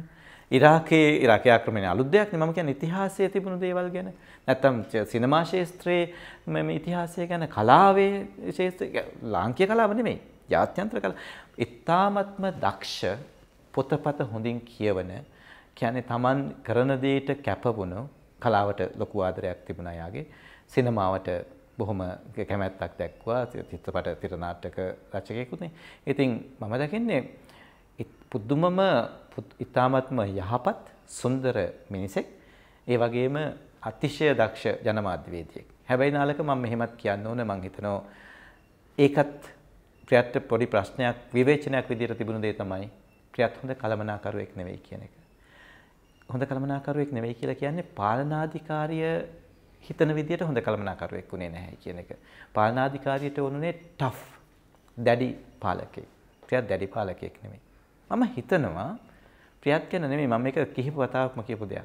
ඉරාකයේ ඉරාක ආක්‍රමණය අලුත් දෙයක් නේ මම කියන්නේ ඉතිහාසයේ තිබුණු දේවල් ගැන නැත්තම් සිනමා ශාස්ත්‍රයේ මේ ඉතිහාසය ගැන කලාවේ ශාස්ත්‍රය ලාංකීය කලාව නෙමෙයි ජාත්‍යන්තර කලා ඉතාමත්ම දක්ෂ පොතපත හොඳින් කියවන කියන්නේ Taman කරන දෙයට කැපවුණු කලාවට ලොකු ආදරයක් තිබුණා යාගේ සිනමාවට බොහොම කැමැත්තක් දැක්වා චිත්‍රපට තිරනාටක රචකයෙකුනේ. ඉතින් මම දකින්නේ පුදුමම ඉතාමත්ම යහපත් සුන්දර මිනිසෙක් ඒ වගේම අතිශය දක්ෂ ජනමාධ්‍යවේදියෙක්. හැබැයි නාලක මම මෙහෙමත් කියන්න ඕන මං හිතනවා ඒකත් ක්‍රියාත්මක පොඩි ප්‍රශ්නයක් විවේචනයක් විදිහට තිබුණු දේ තමයි ක්‍රියාත් හොඳ කළමනාකරුවෙක් නෙවෙයි කියන එක. හොඳ කළමනාකරුවෙක් නෙවෙයි කියලා කියන්නේ පාලනාධිකාරිය හිතන විදිහට හොඳ කළමනාකරුවෙක් උනේ නැහැ කියන එක. පාලනාධිකාරියට වුණේ ටෆ් දැඩි පාලකෙක්. ක්‍රියාත් දැඩි පාලකෙක් නෙවෙයි. මම හිතනවා ප්‍රියත් ගැන නෙමෙයි මම මේක කිහිප වතාවක්ම කියපු දෙයක්.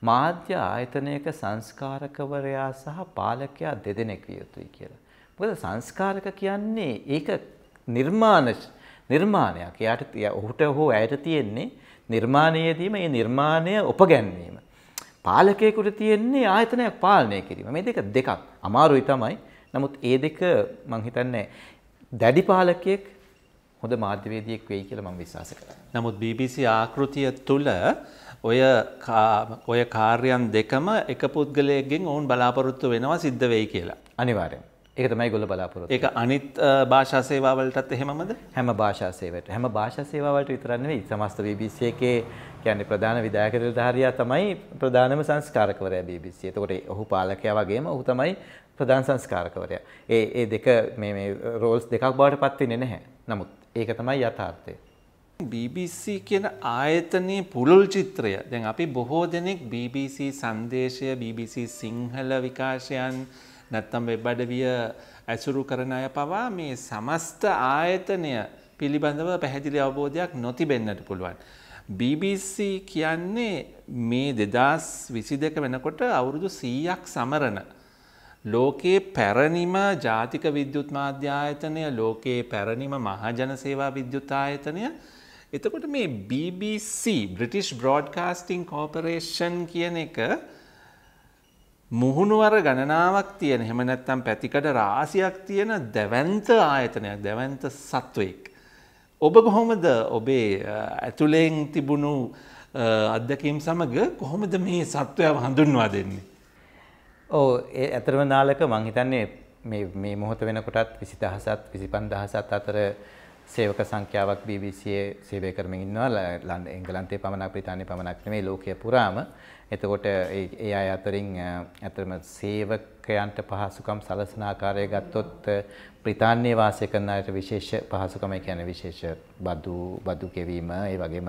මාධ්‍ය ආයතනයක සංස්කාරකවරයා සහ පාලකයා දෙදෙනෙක් විය යුතුයි කියලා. මොකද සංස්කාරක කියන්නේ ඒක නිර්මාණ නිර්මාණයක්. එයාට ඔහුට හෝ ඇයට තියෙන්නේ නිර්මාණයේදීම ඒ නිර්මාණය උපගැන්වීම. පාලකයෙකුට තියෙන්නේ ආයතනයක් පාලනය කිරීම. මේ දෙක දෙකක්. අමාරුයි තමයි. නමුත් ඒ දෙක මං හිතන්නේ දැඩි පාලකයෙක් හොඳ මාධ්‍යවේදියෙක් වෙයි කියලා මම විශ්වාස කරනවා. නමුත් BBC ආකෘතිය තුල ඔය ඔය කාර්යයන් දෙකම එක පුද්ගලයෙක්ගෙන් ඔවුන් බලාපොරොත්තු වෙනවා සිද්ධ වෙයි කියලා. අනිවාර්යයෙන්. ඒක තමයි ගොල්ල බලාපොරොත්තු. ඒක අනිත් භාෂා සේවාවලටත් එහෙමමද? හැම භාෂා සේවයට. හැම භාෂා සේවාවලට විතරක් නෙවෙයි සමස්ත BBC එකේ කියන්නේ ප්‍රධාන විධායක නිලධාරියා තමයි ප්‍රධානම සංස්කාරකවරයා BBC. එතකොට ඔහු පාලකයා වගේම ඔහු තමයි ප්‍රධාන සංස්කාරකවරයා. ඒ ඒ දෙක මේ මේ රෝල්ස් දෙකක් බවට පත් වෙන්නේ නැහැ. නමුත් ඒක තමයි යථාර්ථය. BBC කියන ආයතනයේ පුළුල් චිත්‍රය. දැන් අපි බොහෝ දෙනෙක් BBC සංදේශය, BBC සිංහල විකාශයන් නැත්තම් වෙබ් අඩවිය ඇසුරු කරන අය පවා මේ සමස්ත ආයතනය පිළිබඳව පැහැදිලි අවබෝධයක් නොතිබෙන්නට පුළුවන්. BBC කියන්නේ මේ දෙදස් විසි දෙක වෙනකොට අවුරුදු සීයක් සමරණ. ලෝකයේ පැරණිම ජාතික විද්‍යුත් මාධ්‍යායතනය ලෝකයේ පැරණිම මහජන සේවා විද්‍යුත් ආයතනය එතකොට මේ BBC බ්‍රිටිෂ් බ්‍රෝඩ්කාස්ටිං කෝපරේෂන් කියන එක මුහුණුවර ගණනාවක් තියෙන හෙම නැත්තම් පැතිකඩ රාසියක් තියෙන දැවන්ත ආයතනයක් දැවන්ත සත්වයෙක්. ඔබ කොහොමද ඔබේ ඇතුළෙන් තිබුණු අත්දැකීම් සමඟ කොහොමද මේ සත්වයව හඳුන්වා දෙන්නේ. ඕ ඒ ඇතරම නාලක මංහිතන්නේ මේ මොහොත වෙනකොටත් විසි දහසත් විසි පන් දහසත් අතර සේවක සංඛ්‍යාවක් BBCේ සේවය කරමින් ඉන්නවා එංගලන්තයේ පමණක් බ්‍රිතාන්‍යයේ පමණක් නෙමෙයි ලෝකයේ පුරාම. එතකොට ඒ අය අතරින් ඇත්තටම සේවකයන්ට පහසුකම් සලසන ආකාරය ගත්තොත් බ්‍රිතාන්‍යයේ වාසය කරන අයට විශේෂ පහසුකම කියන්නේ විශේෂ බදු බදු ගෙවීම, ඒ වගේම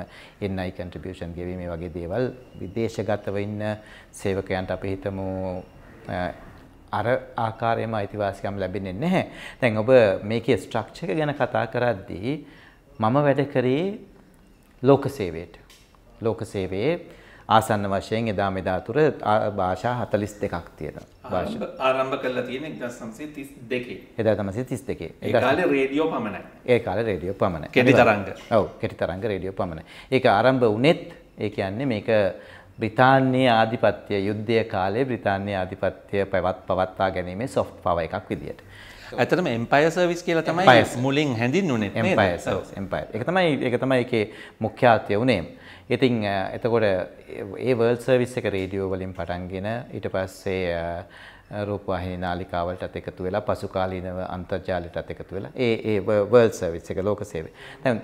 NI contribution ගෙවීම වගේ දේවල් විදේශගතව ඉන්න සේවකයන්ට අපි හිතමු අර ආකාරයම අයිතිවාසිකම් ලැබෙන්නේ නැහැ. දැන් ඔබ මේකේ ස්ට්‍රක්චර් එක ගැන කතා කරද්දී මම වැඩ කරේ ලෝක සේවයට. ලෝක සේවයේ ආසන්න වශයෙන් එදා මෙදා තුර භාෂා 42ක් තියෙනවා. භාෂා ආරම්භ කළා තියෙන්නේ 1932. 1932. ඒ කාලේ රේඩියෝ පමණයි. ඒ කාලේ රේඩියෝ පමණයි. කෙටි තරංග. ඔව් කෙටි තරංග රේඩියෝ පමණයි. ඒක ආරම්භ වුණෙත් ඒ කියන්නේ මේක බ්‍රිතාන්‍යයේ ආධිපත්‍ය යුද්ධය කාලේ බ්‍රිතාන්‍යයේ ආධිපත්‍ය පැවත් පවත්වා ගැනීමේ සොෆ්ට් පවර් එකක් විදියට. ඇත්තටම එම්පයර් සර්විස් කියලා තමයි මුලින් හැඳින්වුනේ නේද? Empire service empire. ඒක තමයි ඒක තමයි ඒකේ මුඛ්‍යාර්ථය උනේ. ඉතින් එතකොට ඒ වර්ල්ඩ් සර්විස් එක රේඩියෝ වලින් පටන්ගෙන ඊට පස්සේ රූපවාහිනී නාලිකාවලටත් එකතු වෙලා පසුකාලීනව අන්තර්ජාලයටත් එකතු වෙලා ඒ ඒ වර්ල්ඩ් සර්විස් එක ලෝක සේවය. දැන්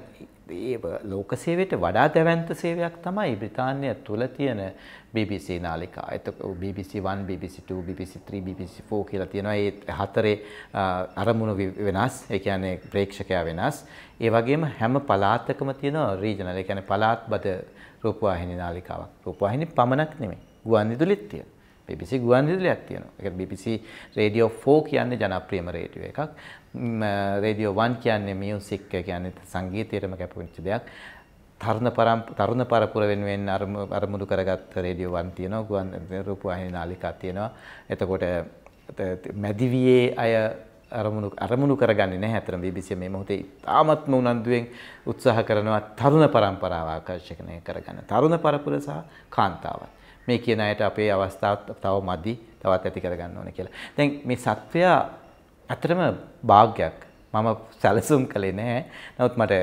ලෝක සේවයට වඩා දැවන්ත සේවයක් තමයි බ්‍රිතාන්‍ය තුළ තියෙන BBC නාලිකා. එත BBC1, BBC2, BBC3, BBC4 කියලා තියෙනවා. ඒ හතරේ අරමුණු වෙනස්. ඒ කියන්නේ ප්‍රේක්ෂකයා වෙනස්. ඒ වගේම හැම පළාතකම තියෙනවා රීජනල්. ඒ කියන්නේ පළාත්බද රූපවාහිනී නාලිකාවක්. රූපවාහිනී පමණක් නෙමෙයි. ගුවන්විදුලිත් තියෙනවා. BBC ගුවන්විදුලියක් තියෙනවා. ඒ කියන්නේ BBC Radio 4 කියන්නේ ජනප්‍රියම රේඩියෝ එකක්. Radio 1 කියන්නේ මියුසික් කියන්නේ සංගීතයටම කැපවෙච්ච දෙයක්. තරුණ තරුණ පරපුර වෙනුවෙන් අරමුණු කරගත් රේඩියෝ වන් තියෙනවා ගුවන් රූපවාහිනී නාලිකා තියෙනවා එතකොට මැදිවියේ අය අරමුණු අරමුණු කරගන්නේ නැහැ අතරම BBC මේ මොහොතේ ඉතාමත්ම උනන්දුවෙන් උත්සාහ කරනවා තරුණ පරම්පරාව ආකර්ෂණය කරගන්න තරුණ පරපුර සහ කාන්තාවන් මේ කියන අයට අපේ අවස්ථාව තව මදි තවත් ඇති කරගන්න ඕන කියලා. දැන් මේ සත්වයා ඇත්තටම භාග්යක්. මම සැලසුම් කළේ නැහැ. නමුත් මට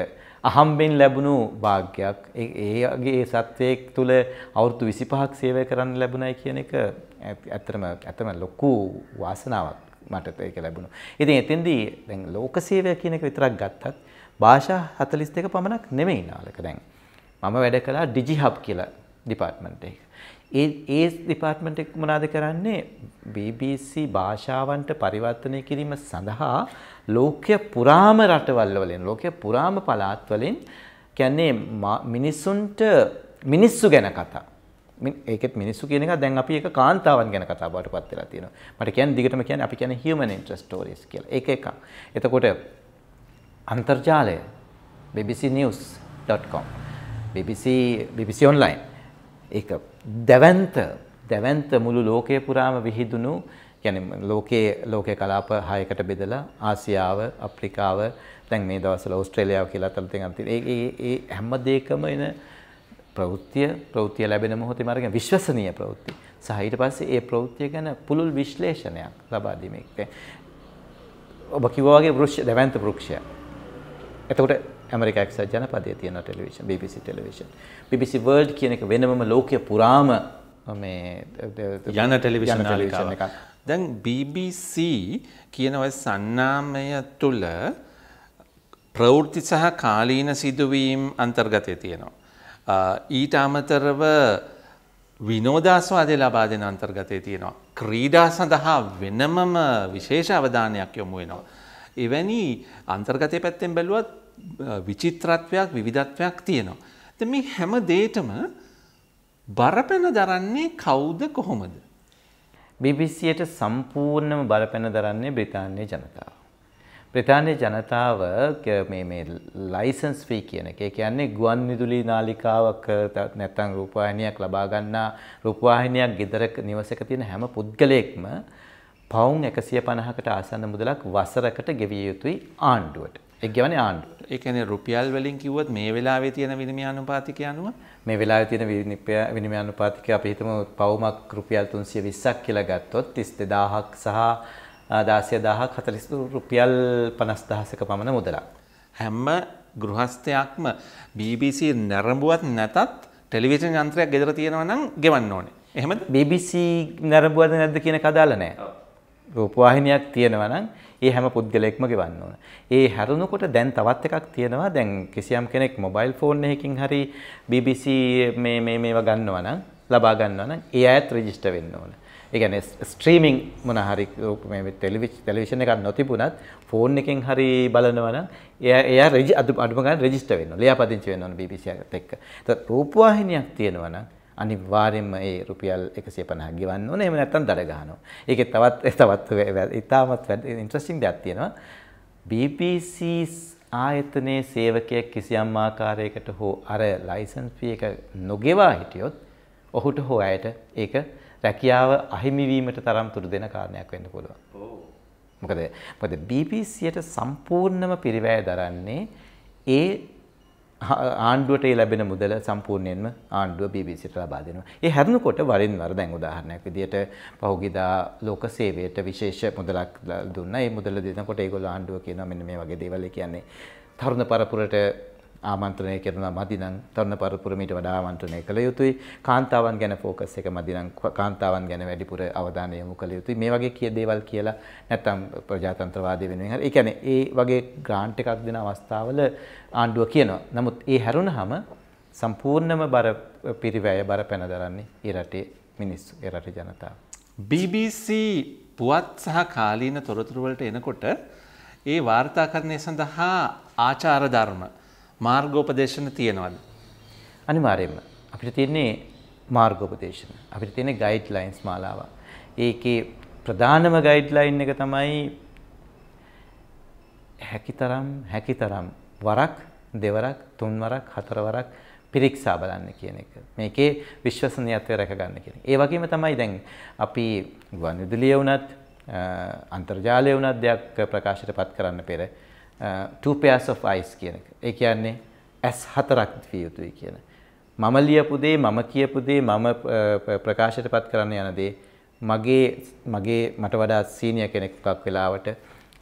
අහම්බෙන් ලැබුණු භාග්යක්. ඒගේ ඒ සත්වයෙක් තුල අවුරුදු 25ක් සේවය කරන්න ලැබුණයි කියන එක ඇත්තටම ඇත්තම ලොකු වාසනාවක් මට ඒක ලැබුණා. ඉතින් එතෙන්දී දැන් ලෝක සේවය කියන එක විතරක් ගත්තත් භාෂා 42 පමණක් නෙමෙයි නාලක දැන්. මම වැඩ කළා ඩිජිහබ් කියලා ඩිපාර්ට්මන්ට් එකේ. ඒ ඒ ডিপার্টমেন্ট එක මොනවාද කරන්නේ BBC භාෂාවන්ට පරිවර්තනය කිරීම සඳහා ලෝකය පුරාම රටවල් වලින් ලෝකය පුරාම පළාත් වලින් කියන්නේ මිනිසුන්ට මිනිස්සු ගැන කතා ඒකෙත් මිනිස්සු කියන එක දැන් අපි ඒක කාන්තාවන් ගැන කතා බවට පත් වෙලා තියෙනවා. මට කියන්නේ දිගටම කියන්නේ අපි කියන්නේ human interest stories කියලා. ඒක එකක්. එතකොට අන්තර්ජාලය bbcnews.com bbc bbc online ඒ දැවන්ත දැවන්ත මුළු ලෝකය පුරාම විහිදුණු يعني ලෝකයේ ලෝකයේ කලාප හයකට බෙදලා ආසියාව, අප්‍රිකාව, දැන් මේ දවස්වල ඕස්ට්‍රේලියාව කියලා අතල තියෙන ඒ ඒ හැම දෙයකම එන ප්‍රවෘත්තිය, ප්‍රවෘත්තිය ලැබෙන මොහොතේ මාර්ගය විශ්වසනීය ප්‍රවෘත්ති. සහ ඊට පස්සේ ඒ ප්‍රවෘත්තිය ගැන පුළුල් විශ්ලේෂණයක් ලබා දීමේ. ඔබ කිව්වා වගේ වෘක්ෂ, දවන්ත වෘක්ෂය. එතකොට ඇමරිකක් ජනපදය තියෙන television BBC television BBC world කියන එක වෙනමම ලෝකය පුරාම මේ යන ටෙලිවිෂන් ටෙලිවිෂන් එක දැන් BBC කියනව සන්නාමය තුළ ප්‍රවෘත්ති සහ කාලීන සිදුවීම් අන්තර්ගතය තියෙනවා ඊට අමතරව විනෝදාස්වාදය ලබා දෙන අන්තර්ගතය තියෙනවා ක්‍රීඩා සඳහා වෙනමම විශේෂ අවධානයක් යොමු වෙනවා එවැනි අන්තර්ගතය පැත්තෙන් බැලුවත් විචිත්‍රත්වයක් විවිධත්වයක් තියෙනවා. ද මේ හැම දේටම බරපැන දරන්නේ කවුද කොහොමද. BBCයට සම්පූර්ණම බලපැන දරන්නේ බ්‍රිතාන්‍ය ජනතාව. ප්‍රධාන ජනතාව ලයිසන්ස් ෆී කියන එක කියන්නේ ගුවන් විදුලි නාලිකාවක් නැත්තම් රූපවාහිනියක් ලබා ගන්නා රූපවාහිනියක් ගෙදරක නිවසක තියෙන හැම පුද්ගලයෙක්ම පවුම් 150කට ආසන්න මුදලක් වසරකට ගෙවිය යුතුයි ආණ්ඩුවට. එක්ගවන ආණ්ඩු එකන රුපියල් වලින් කිවත් මේ වෙලාවේ තියෙන විනිමයානු පාතික අනුව මේ වෙලා තියෙන විනිපය විනිමයානු පාතික අපිහිතම පවුමක් රුපියල් තුන්සිය විස්සක් කියලා ගත්තොත් තිස් දෙදාහක් සහ දාසය දාහක් හතලිස් රුපියල් පනස් දහසක පමණ මුදලා. හැම්ම ගෘහස්ථයක්ම BBC නැරඹුවත් නැතත් ටෙලිවිෂන් යන්ත්‍රයක් ගෙදර තියෙනවා නම් ගෙවන්න ඕනේ. එහෙමද? BBC නැරඹුවද නැද්ද කියන කතාවල නෑ. රූපවාහිනියක් තියෙනවා නම් ඒ හැම පුද්ගලයෙක්ම ගෙවන්න ඕන. ඒ හැරුණකොට දැන් තවත් එකක් තියෙනවා. දැන් කිසියම් කෙනෙක් මොබයිල් ෆෝන් එකකින් හරි BBC මේ මේ මේවා ගන්නවා නම් ලබා ගන්නවා නම් ඒ අයත් රෙජිස්ටර් වෙන්න ඕන. ඒ කියන්නේ ස්ට්‍රීමින් මොන හරි මේ ටෙලිවිෂන් එකක් නොතිබුණත් ෆෝන් එකෙන් හරි බලනවා නම් එයා එයා රෙජි අඩුම ගන්න රෙජිස්ටර් වෙන්න ඕන. ලියාපදිංචි වෙන්න ඕන BBC එකත් එක්ක. ඒත් රූපවාහිනියක් තියෙනවා නම් අනිවාර්යයෙන්ම ඒ රුපියල් 150ක් ගෙවන්න ඕනේ. එහෙම නැත්නම් දඩ ගහනවා. ඒකේ තවත් තවත් ඉතාමත් ඉන්ට්‍රස්ටිං දෙයක් තියෙනවා. BBC ආයතනයේ සේවකයෙක් කිසියම් ආකාරයකට හෝ අර ලයිසන්ස් ෆී එක නොගෙවා හිටියොත් ඔහුට හෝ ඇයට ඒක රැකියාව අහිමි වීමට තරම් තුරු දෙන කාරණයක් වෙන්න පුළුවන්. ඔව්. මොකද මොකද BBCට සම්පූර්ණම පිරිවැය දරන්නේ ඒ ආණ්ඩුවට ඒ ලැබෙන මුදල සම්පූර්ණයෙන්ම ආණ්ඩුව BBCට ලබා දෙනවා. ඒ හැරෙනකොට වරින් වර දැන් උදාහරණයක් විදිහට පහුගියදා ලෝක සේවයට විශේෂ මුදලක් දුන්නා. ඒ මුදල දෙනකොට ඒගොල්ලෝ ආණ්ඩුව කියනවා මෙන්න මේ වගේ දේවල් කියන්නේ තරුණ පරපුරට ආමන්ත්‍රණය කරනවා මදිනම් තරුණ පරපුර මීට වඩා ආමන්ත්‍රණය කළ යුතුයි. කාන්තාවන් ගැන ફોකස් එක මදිනම් කාන්තාවන් ගැන වැඩිපුර අවධානය යොමු කළ යුතුයි. මේ වගේ කී දේවල් කියලා නැත්තම් ප්‍රජාතන්ත්‍රවාදී වෙනුවෙන් හරි. ඒ කියන්නේ ඒ වගේ ග්‍රාන්ට් එකක් දෙන අවස්ථාවල ආණ්ඩුව කියනවා. නමුත් ඒ හැරුණාම සම්පූර්ණම බර පිරිවැය බර පැන දරන්නේ ඒ රටේ මිනිස්සු, ඒ රටේ ජනතාව. BBC පුවත් සහ කාලීන තොරතුරුවලට එනකොට ඒ වාර්තාකරණය සඳහා ආචාරධර්ම මාර්ගෝපදේශන තියෙනවද? අනිවාර්යයෙන්ම. අපිට තියෙන්නේ මාර්ගෝපදේශන. අපිට තියෙන්නේ ගයිඩ්ලයින්ස් මාලාව. ඒකේ ප්‍රධානම ගයිඩ්ලයින් එක තමයි හැකිතරම් හැකිතරම් වරක් දෙවරක් තුන්වරක් හතරවරක් පිරික්සා බලන්න කියන එක. මේකේ විශ්වසනීයත්වය රැකගන්න කියන එක. ඒ වගේම තමයි දැන් අපි ගුවන් විදුලිය වුණත් අන්තර්ජාලය වුණත් දෙයක් ප්‍රකාශයට පත් කරන්න පෙර Uh, two pairs of eyes කියන එක. ඒ කියන්නේ ඇස් හතරක් විය යුතුයි කියන. මම ලියපු දේ මම කියපු දේ මම uh, ප්‍රකාශයටපත් කරන්න යන දේ මගේ මගේ මට වඩා සීනියර් කෙනෙක් එක්ක වෙලාවට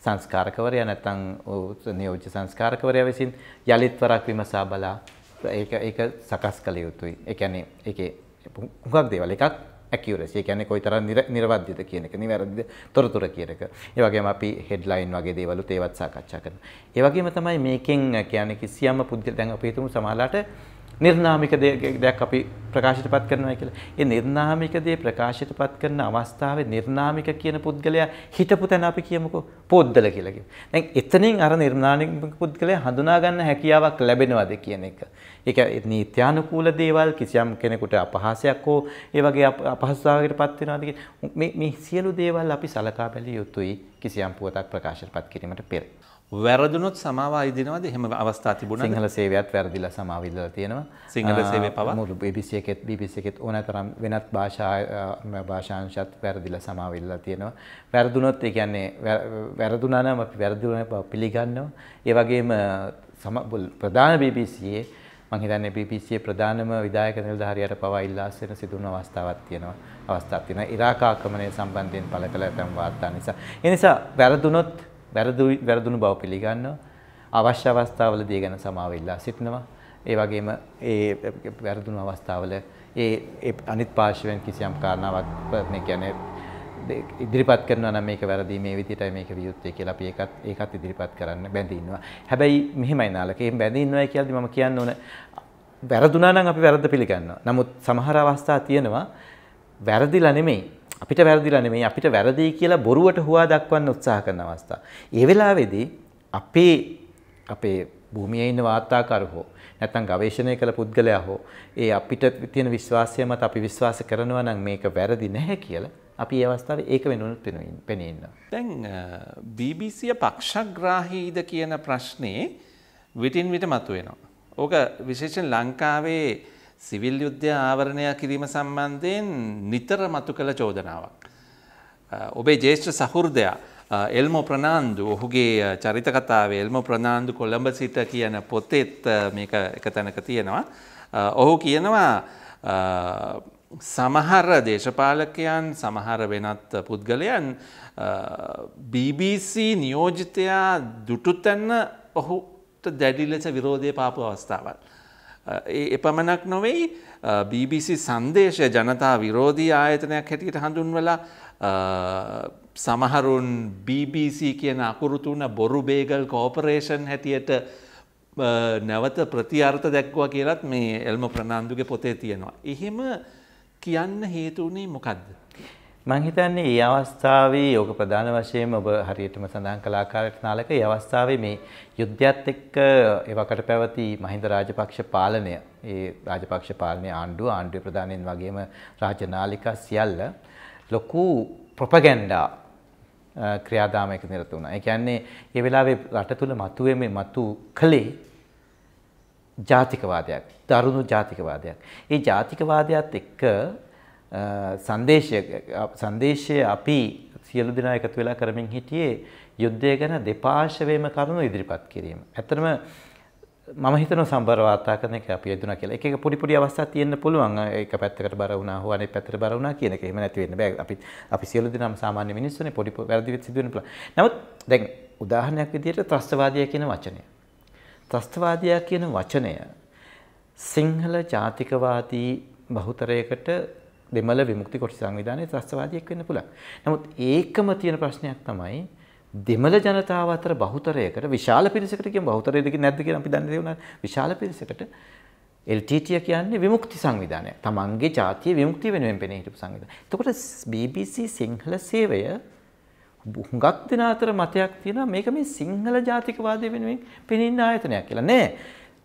සංස්කාරකවරයා නැත්නම් නියෝජ්‍ය සංස්කාරකවරයා විසින් යලිත් වරක් විමසා බලා ඒක ඒක සකස් කළ යුතුයි. ඒ කියන්නේ ඒකේ හුඟක් දේවල් එකක් ඇකිවරසි. ඒ කියන්නේ කොයිතරම් නිර්වද්‍යද කියන එක, නිවැරදිද තොරතුර කියන එක. ඒ වගේම අපි හෙඩ්ලයින් වගේ දේවලුත් ඒවත් සාකච්ඡා කරනවා. ඒ වගේම තමයි මේකෙන් කියන්නේ කිසියම් පුද්ගල දැන් අපි හිතමු සමහරලාට නිර්නාමික දෙයක් අපි ප්‍රකාශයට පත් කරනවා කියලා. ඒ නිර්නාමික දේ ප්‍රකාශයට පත් කරන අවස්ථාවේ නිර්නාමික කියන පුද්ගලයා හිටපු තැන අපි කියමුකෝ පොද්දල කියලා කියමු. දැන් එතනින් අර නිර්නාමික පුද්ගලයා හඳුනා ගන්න හැකියාවක් ලැබෙනවද කියන එක. ඒක නීත්‍යානුකූල දේවල් කිසියම් කෙනෙකුට අපහාසයක් හෝ ඒ වගේ අපහසුතාවයකට පත් වෙනවද කියන මේ මේ සියලු දේවල් අපි සලකා බැලිය යුතුයි කිසියම් පුවතක් ප්‍රකාශයට පත් කිරීමට පෙර. වැරදුනොත් සමාව අයිදිනවද එහෙම අවස්ථා තිබුණ සිංහල සේවයක්ත් වැරදිල සමාවිල්ල තියෙනවා සිංහල සේවය පව බිසි එකෙත් බිසි එකෙත් ඕන තරම් වෙනත් භාෂා භාෂාංශත් වැරදිල සමාවිල්ලා තියෙනවා වැරදුනොත් එකන්නේ වැරදුනානම් අපි වැරදිලන පිළිගන්නවා ඒවගේම සම ප්‍රධාන බිබිසියේ මහිතන්න පිපිසිේ ප්‍රධානම විදායක නිලධාරියට පවා ඉල්ලාස්සෙන සිදුවන අවස්ථාවක් තියෙනවා අවස්ථාවක් තියෙනවා ඉරාකාක්‍රමණය සම්බන්ධයෙන් පළ කළ ඇතැම් වාර්තා නිසා. එනිසා වැරදුනොත් වැරදුයි වැරදුණු බව පිළිගන්නවා. අවශ්‍ය අවස්ථාවලදී ගැන සමාව ඉල්ලා සිටිනවා. ඒ වගේම ඒ වැරදුණු අවස්ථාවල ඒ අනිත් පාර්ශවයෙන් කිසියම් කාරණාවක් මේ කියන්නේ ඉදිරිපත් කරනවා නම් මේක වැරදි මේ විදිහටයි මේක වියුත්තේ කියලා අපි ඒකත් ඒකත් ඉදිරිපත් කරන්න බැඳී ඉන්නවා. හැබැයි මෙහෙමයි නාලක. එහෙම බැඳී ඉන්නවයි කියලාදී මම කියන්න ඕන වැරදුනා නම් අපි වැරද්ද පිළිගන්නවා. නමුත් සමහර අවස්ථා තියෙනවා වැරදිලා නෙමෙයි අපිට වැරදිලා නෙමෙයි අපිට වැරදි කියලා බොරුවට හුවා දක්වන්න උත්සාහ කරන අවස්ථා. ඒ වෙලාවේදී අපේ අපේ භූමියේ ඉන්න වාර්තාකරු හෝ නැත්නම් ගවේෂණය කළ පුද්ගලයා හෝ ඒ අපිට තියෙන විශ්වාසය මත අපි විශ්වාස කරනවා නම් මේක වැරදි නැහැ කියලා අපි ඒ අවස්ථාවේ ඒක වෙනුනොත් පෙනී ඉන්නවා. දැන් BBC පක්ෂග්‍රාහීද කියන ප්‍රශ්නේ විටින් විට මතුවෙනවා. ඕක විශේෂයෙන් ලංකාවේ සිවිල් යුද්ධය ආවරණය කිරීම සම්බන්ධයෙන් නිතර මතු කළ චෝදනාවක්. ඔබේ ජේෂ්ඨ සහෘදයා එල්මො ප්‍රනාන්දු ඔහුගේ චරිත කතාවේ එල්මො ප්‍රනාන්දු කොළඹ සිට කියන පොතෙත් මේක එක තැනක තියෙනවා. ඔහු කියනවා සමහර දේශපාලකයන් සමහර වෙනත් පුද්ගලයන් BBC නියෝජිතයා දුටුතැන්න ඔහුට දැඩි ලෙස විරෝධය පාපු අවස්ථාවත්. ඒ එපමණක් නොවෙයි BBC සංදේශය ජනතා විරෝධී ආයතනයක් හැටියට හඳුන්වලා සමහරුන් BBC කියන අකුරුතුන බොරු බේගල් කෝපරේෂන් හැටියට නැවත ප්‍රතිර්ථ දැක්වා කියලත් මේ එල්ම ප්‍රනාන්දුගේ පොතේ තියෙනවා. එහෙම කියන්න හේතුනේ මොකක්ද. මං හිතන්නේ මේ අවස්ථාවේ යෝග ප්‍රධාන වශයෙන් ඔබ හරියටම සඳහන් කළ ආකාරයට නාලක මේ අවස්ථාවේ මේ යුද්ධයත් එක්ක එවකට පැවති මහින්ද රාජපක්ෂ පාලනය ඒ රාජපක්ෂ පාලනයේ ආණ්ඩුව ආණ්ඩුවේ ප්‍රධානීන් වගේම රාජනාලිකා සියල්ල ලොකු ප්‍රොපගැන්ඩා ක්‍රියාදාමයක නිරත වුණා. ඒ කියන්නේ ඒ වෙලාවේ රට තුල මතුවේ මේ මතු කලේ ජාතිකවාදයක්, දරුණු ජාතිකවාදයක්. ඒ ජාතිකවාදයත් එක්ක සංදේශය සංදේශය අපි සියලු දෙනා එකතු වෙලා කරමින් හිටියේ යුද්ධය ගැන දෙපාර්ශවයේම කරුණු ඉදිරිපත් කිරීම. ඇත්තටම මම හිතනවා සම්බර වාර්තා කරන එක අපි යෙදුණා කියලා. එක එක පොඩි පොඩි අවස්ථා තියෙන්න පුළුවන්. ඒක පැත්තකට බර වුණා හෝ අනෙක් පැත්තට බර වුණා කියන එක. එහෙම නැති වෙන්න බෑ. අපි අපි සියලු දෙනාම සාමාන්‍ය මිනිස්සුනේ පොඩි පොඩි වැරදි වෙත් සිදු වෙන්න පුළුවන්. නමුත් දැන් උදාහරණයක් විදිහට ත්‍රස්තවාදය කියන වචනය. ත්‍රස්තවාදය කියන වචනය සිංහල ජාතිකවාදී බහුතරයකට දෙමළ විමුක්ති කොටි සංවිධානයේ ත්‍රස්තවාදියෙක් වෙන්න පුළුවන්. නමුත් ඒකම තියෙන ප්‍රශ්නයක් තමයි දෙමළ ජනතාව අතර බහුතරයකට විශාල පිරිසකට කියන බහුතරයද කියන්නේ නැද්ද කියලා අපි දන්නේ නැහැ. විශාල පිරිසකට LTT කියන්නේ විමුක්ති සංවිධානයක්. තමන්ගේ ජාතිය විමුක්ති වෙනුවෙන් පෙනී හිටපු සංවිධානය. එතකොට BBC සිංහල සේවය හුඟක් දෙනා අතර මතයක් තියෙනවා මේක මේ සිංහල ජාතිකවාදය වෙනුවෙන් පෙනින්න ආයතනයක් කියලා. නෑ.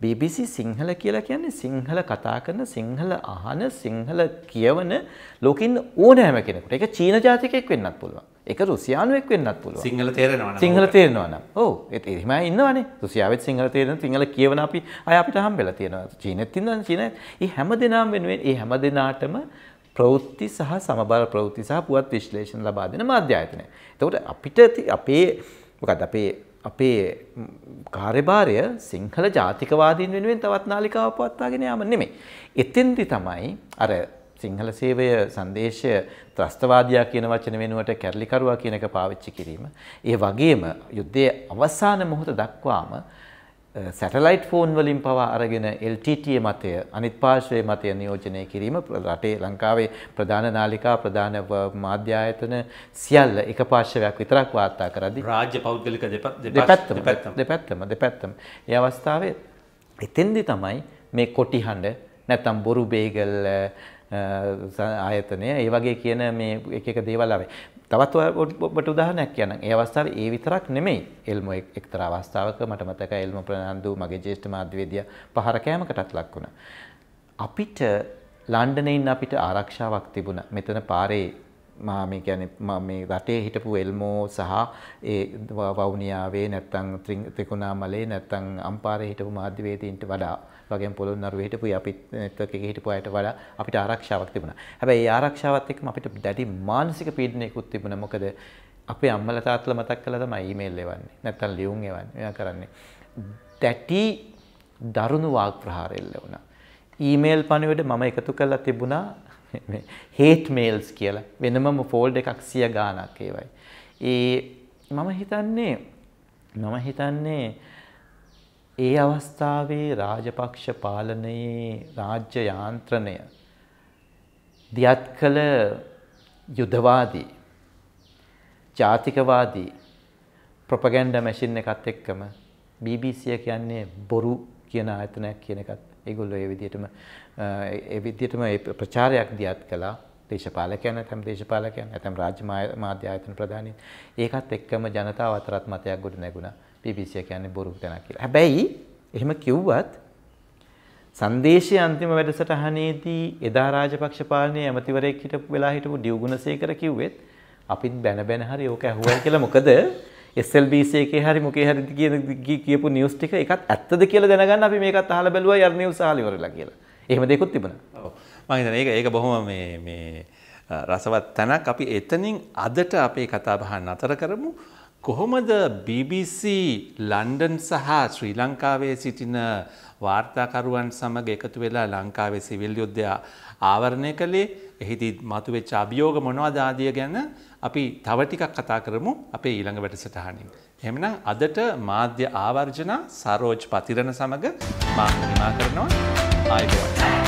BBC සිංහල කියලා කියන්නේ සිංහල කතා කරන සිංහල අහන සිංහල කියවන ලෝකින් ඕනෑම කෙනෙකුට. ඒක චීන ජාතිකයෙක් වෙන්නත් පුළුවන්. ඒක රුසියානුවෙක් වෙන්නත් පුළුවන්. සිංහල තේරෙනවා නම්. සිංහල තේරෙනවා නම්. ඔව්. ඒත් එහෙම ඉන්නවනේ. රුසියාවෙත් සිංහල තේරෙන සිංහල කියවන අපි අය අපිට හම්බෙලා තියෙනවා. චීනෙත් ඉන්නවනේ චීනෙත්. මේ හැම දිනම වෙනුවෙන් මේ හැම දිනාටම ප්‍රවෘත්ති සහ සමබර ප්‍රවෘත්ති සහ පුවත් විශ්ලේෂණ ලබා දෙන මාධ්‍ය ආයතනය. එතකොට අපිට අපේ මොකද අපේ අපේ කාර්යභාරය සිංහල ජාතිකවාදීන් වෙනුවෙන් තවත් නාලිකාව පවත්වාගෙන යාම නෙමෙයි. එතෙන්දි තමයි අර සිංහල සේවය සංදේශය ත්‍රස්තවාදයා කියන වචන වෙනුවට කැරලිකරුවා කියන එක පාවිච්චි කිරීම. ඒ වගේම යුද්ධයේ අවසාන මොහොත දක්වාම සැටලයිට් ෆෝන් වලින් පවා අරගෙන LTTE මතය අනිත් පාර්ශවයේ මතය නියෝජනය කිරීම රටේ ලංකාවේ ප්‍රධාන නාලිකා ප්‍රධාන මාධ්‍ය ආයතන සියල්ල එක පාර්ශවයක් විතරක් වාර්තා කරද්දී රාජ්‍ය පෞද්ගලික දෙපැත්තම දෙපැත්තම දෙපැත්තම ඒ අවස්ථාවේ එතෙන්දි තමයි මේ කොටි හඬ නැත්නම් බොරු බේගල් ආයතනය ඒ වගේ කියන මේ එක එක දේවල් ආවේ. තවත් ඔබට උදාහරණයක් කියන්නම්. ඒ අවස්ථාවේ ඒ විතරක් නෙමෙයි. එල්මෝ එක්තරා අවස්ථාවක මට මතකයි එල්මෝ ප්‍රනාන්දු මගේ ජ්‍යෙෂ්ඨ මාධ්‍යවේදියා පහර කෑමකටත් ලක් වුණා. අපිට ලන්ඩනේ ඉන්න අපිට ආරක්ෂාවක් තිබුණා. මෙතන පාරේ මා මේ කියන්නේ මේ රටේ හිටපු එල්මෝ සහ ඒ වවුනියාවේ නැත්තම් ත්‍රිකුණාමලේ නැත්තම් අම්පාරේ හිටපු මාධ්‍යවේදීන්ට වඩා වගේ පොළොන් නරුව හිටපු අපි නෙට්වර්ක් එකේ හිටපු අයට වඩා අපිට ආරක්ෂාවක් තිබුණා. හැබැයි ඒ ආරක්ෂාවත් එක්කම අපිට දැඩි මානසික පීඩනයකුත් තිබුණා. මොකද අපේ අම්මලා තාත්තලා මතක් කළා තමයි ඊමේල් එවන්නේ. නැත්තම් ලියුම් එවන්නේ. එයා කරන්නේ. දැටි දරුණු වාග් ප්‍රහාර එල්ලුණා. ඊමේල් පණිවිඩ මම එකතු කරලා තිබුණා හේට් මේල්ස් කියලා වෙනමම ෆෝල්ඩ් එකක් සිය ගානක් ඒවයි. ඒ මම හිතන්නේ මම හිතන්නේ ඒ අවස්ථාවේ රාජපක්ෂ පාලනයේ රාජ්‍ය යාන්ත්‍රණය දියත් කළ යුදවාදී ජාතිකවාදී ප්‍රොපගැන්ඩ මැසින් එකත් එක්කම BBC කියන්නේ බොරු කියන ආයතනයක් කියන එකත් ඒගොල්ලෝ ඒ විදිහටම ඒ විදිහටම ඒ ප්‍රචාරයක් දියත් කළා දේශපාලකයන් ඇතම් දේශපාලකයන් ඇතම් රාජ්‍ය මාධ්‍ය ආයතන ප්‍රධානීන් ඒකත් එක්කම ජනතාව අතරත් මතයක් ගොඩ නැගුණා පීපීසිය කියන්නේ බොරු තැනක් කියලා. හැබැයි එහෙම කිව්වත් සංදේශයේ අන්තිම වැඩසටහනේදී එදා රාජපක්ෂ පාලනයේ ඇමතිවරයෙක් හිටපු වෙලා හිටපු ඩියුගුණසේකර කිව්වෙත් අපිත් බැන බැන හරි ඕක ඇහුවයි කියලා මොකද SLBC එකේ හරි මොකේ හරි කියන කියපු නිවුස් ටික එකත් ඇත්තද කියලා දැනගන්න අපි මේකත් අහලා බැලුවා යර් නිවුස් අහලා ඉවරලා කියලා. එහෙම දෙයක්ත් තිබුණා. ඔව්. මම හිතන්නේ ඒක ඒක බොහොම මේ මේ රසවත් තැනක් අපි එතනින් අදට අපේ කතාබහ නතර කරමු කොහොමද BBC ලන්ඩන් සහ ශ්‍රී ලංකාවේ සිටින වාර්තාකරුවන් සමඟ එකතු වෙලා ලංකාවේ සිවිල් යුද්ධයා ආවරණය කළේ එහිදී මතුවෙච්ච අභියෝග මොනවද ආදිය ගැන අපි තව ටිකක් කතා කරමු අපේ ඊළඟ වැඩසටහනින්. එහෙමනම් අදට මාධ්‍ය ආවර්ජන සරෝජ් පතිරණ සමග මා නිමා කරනවා ආයුබෝවන්.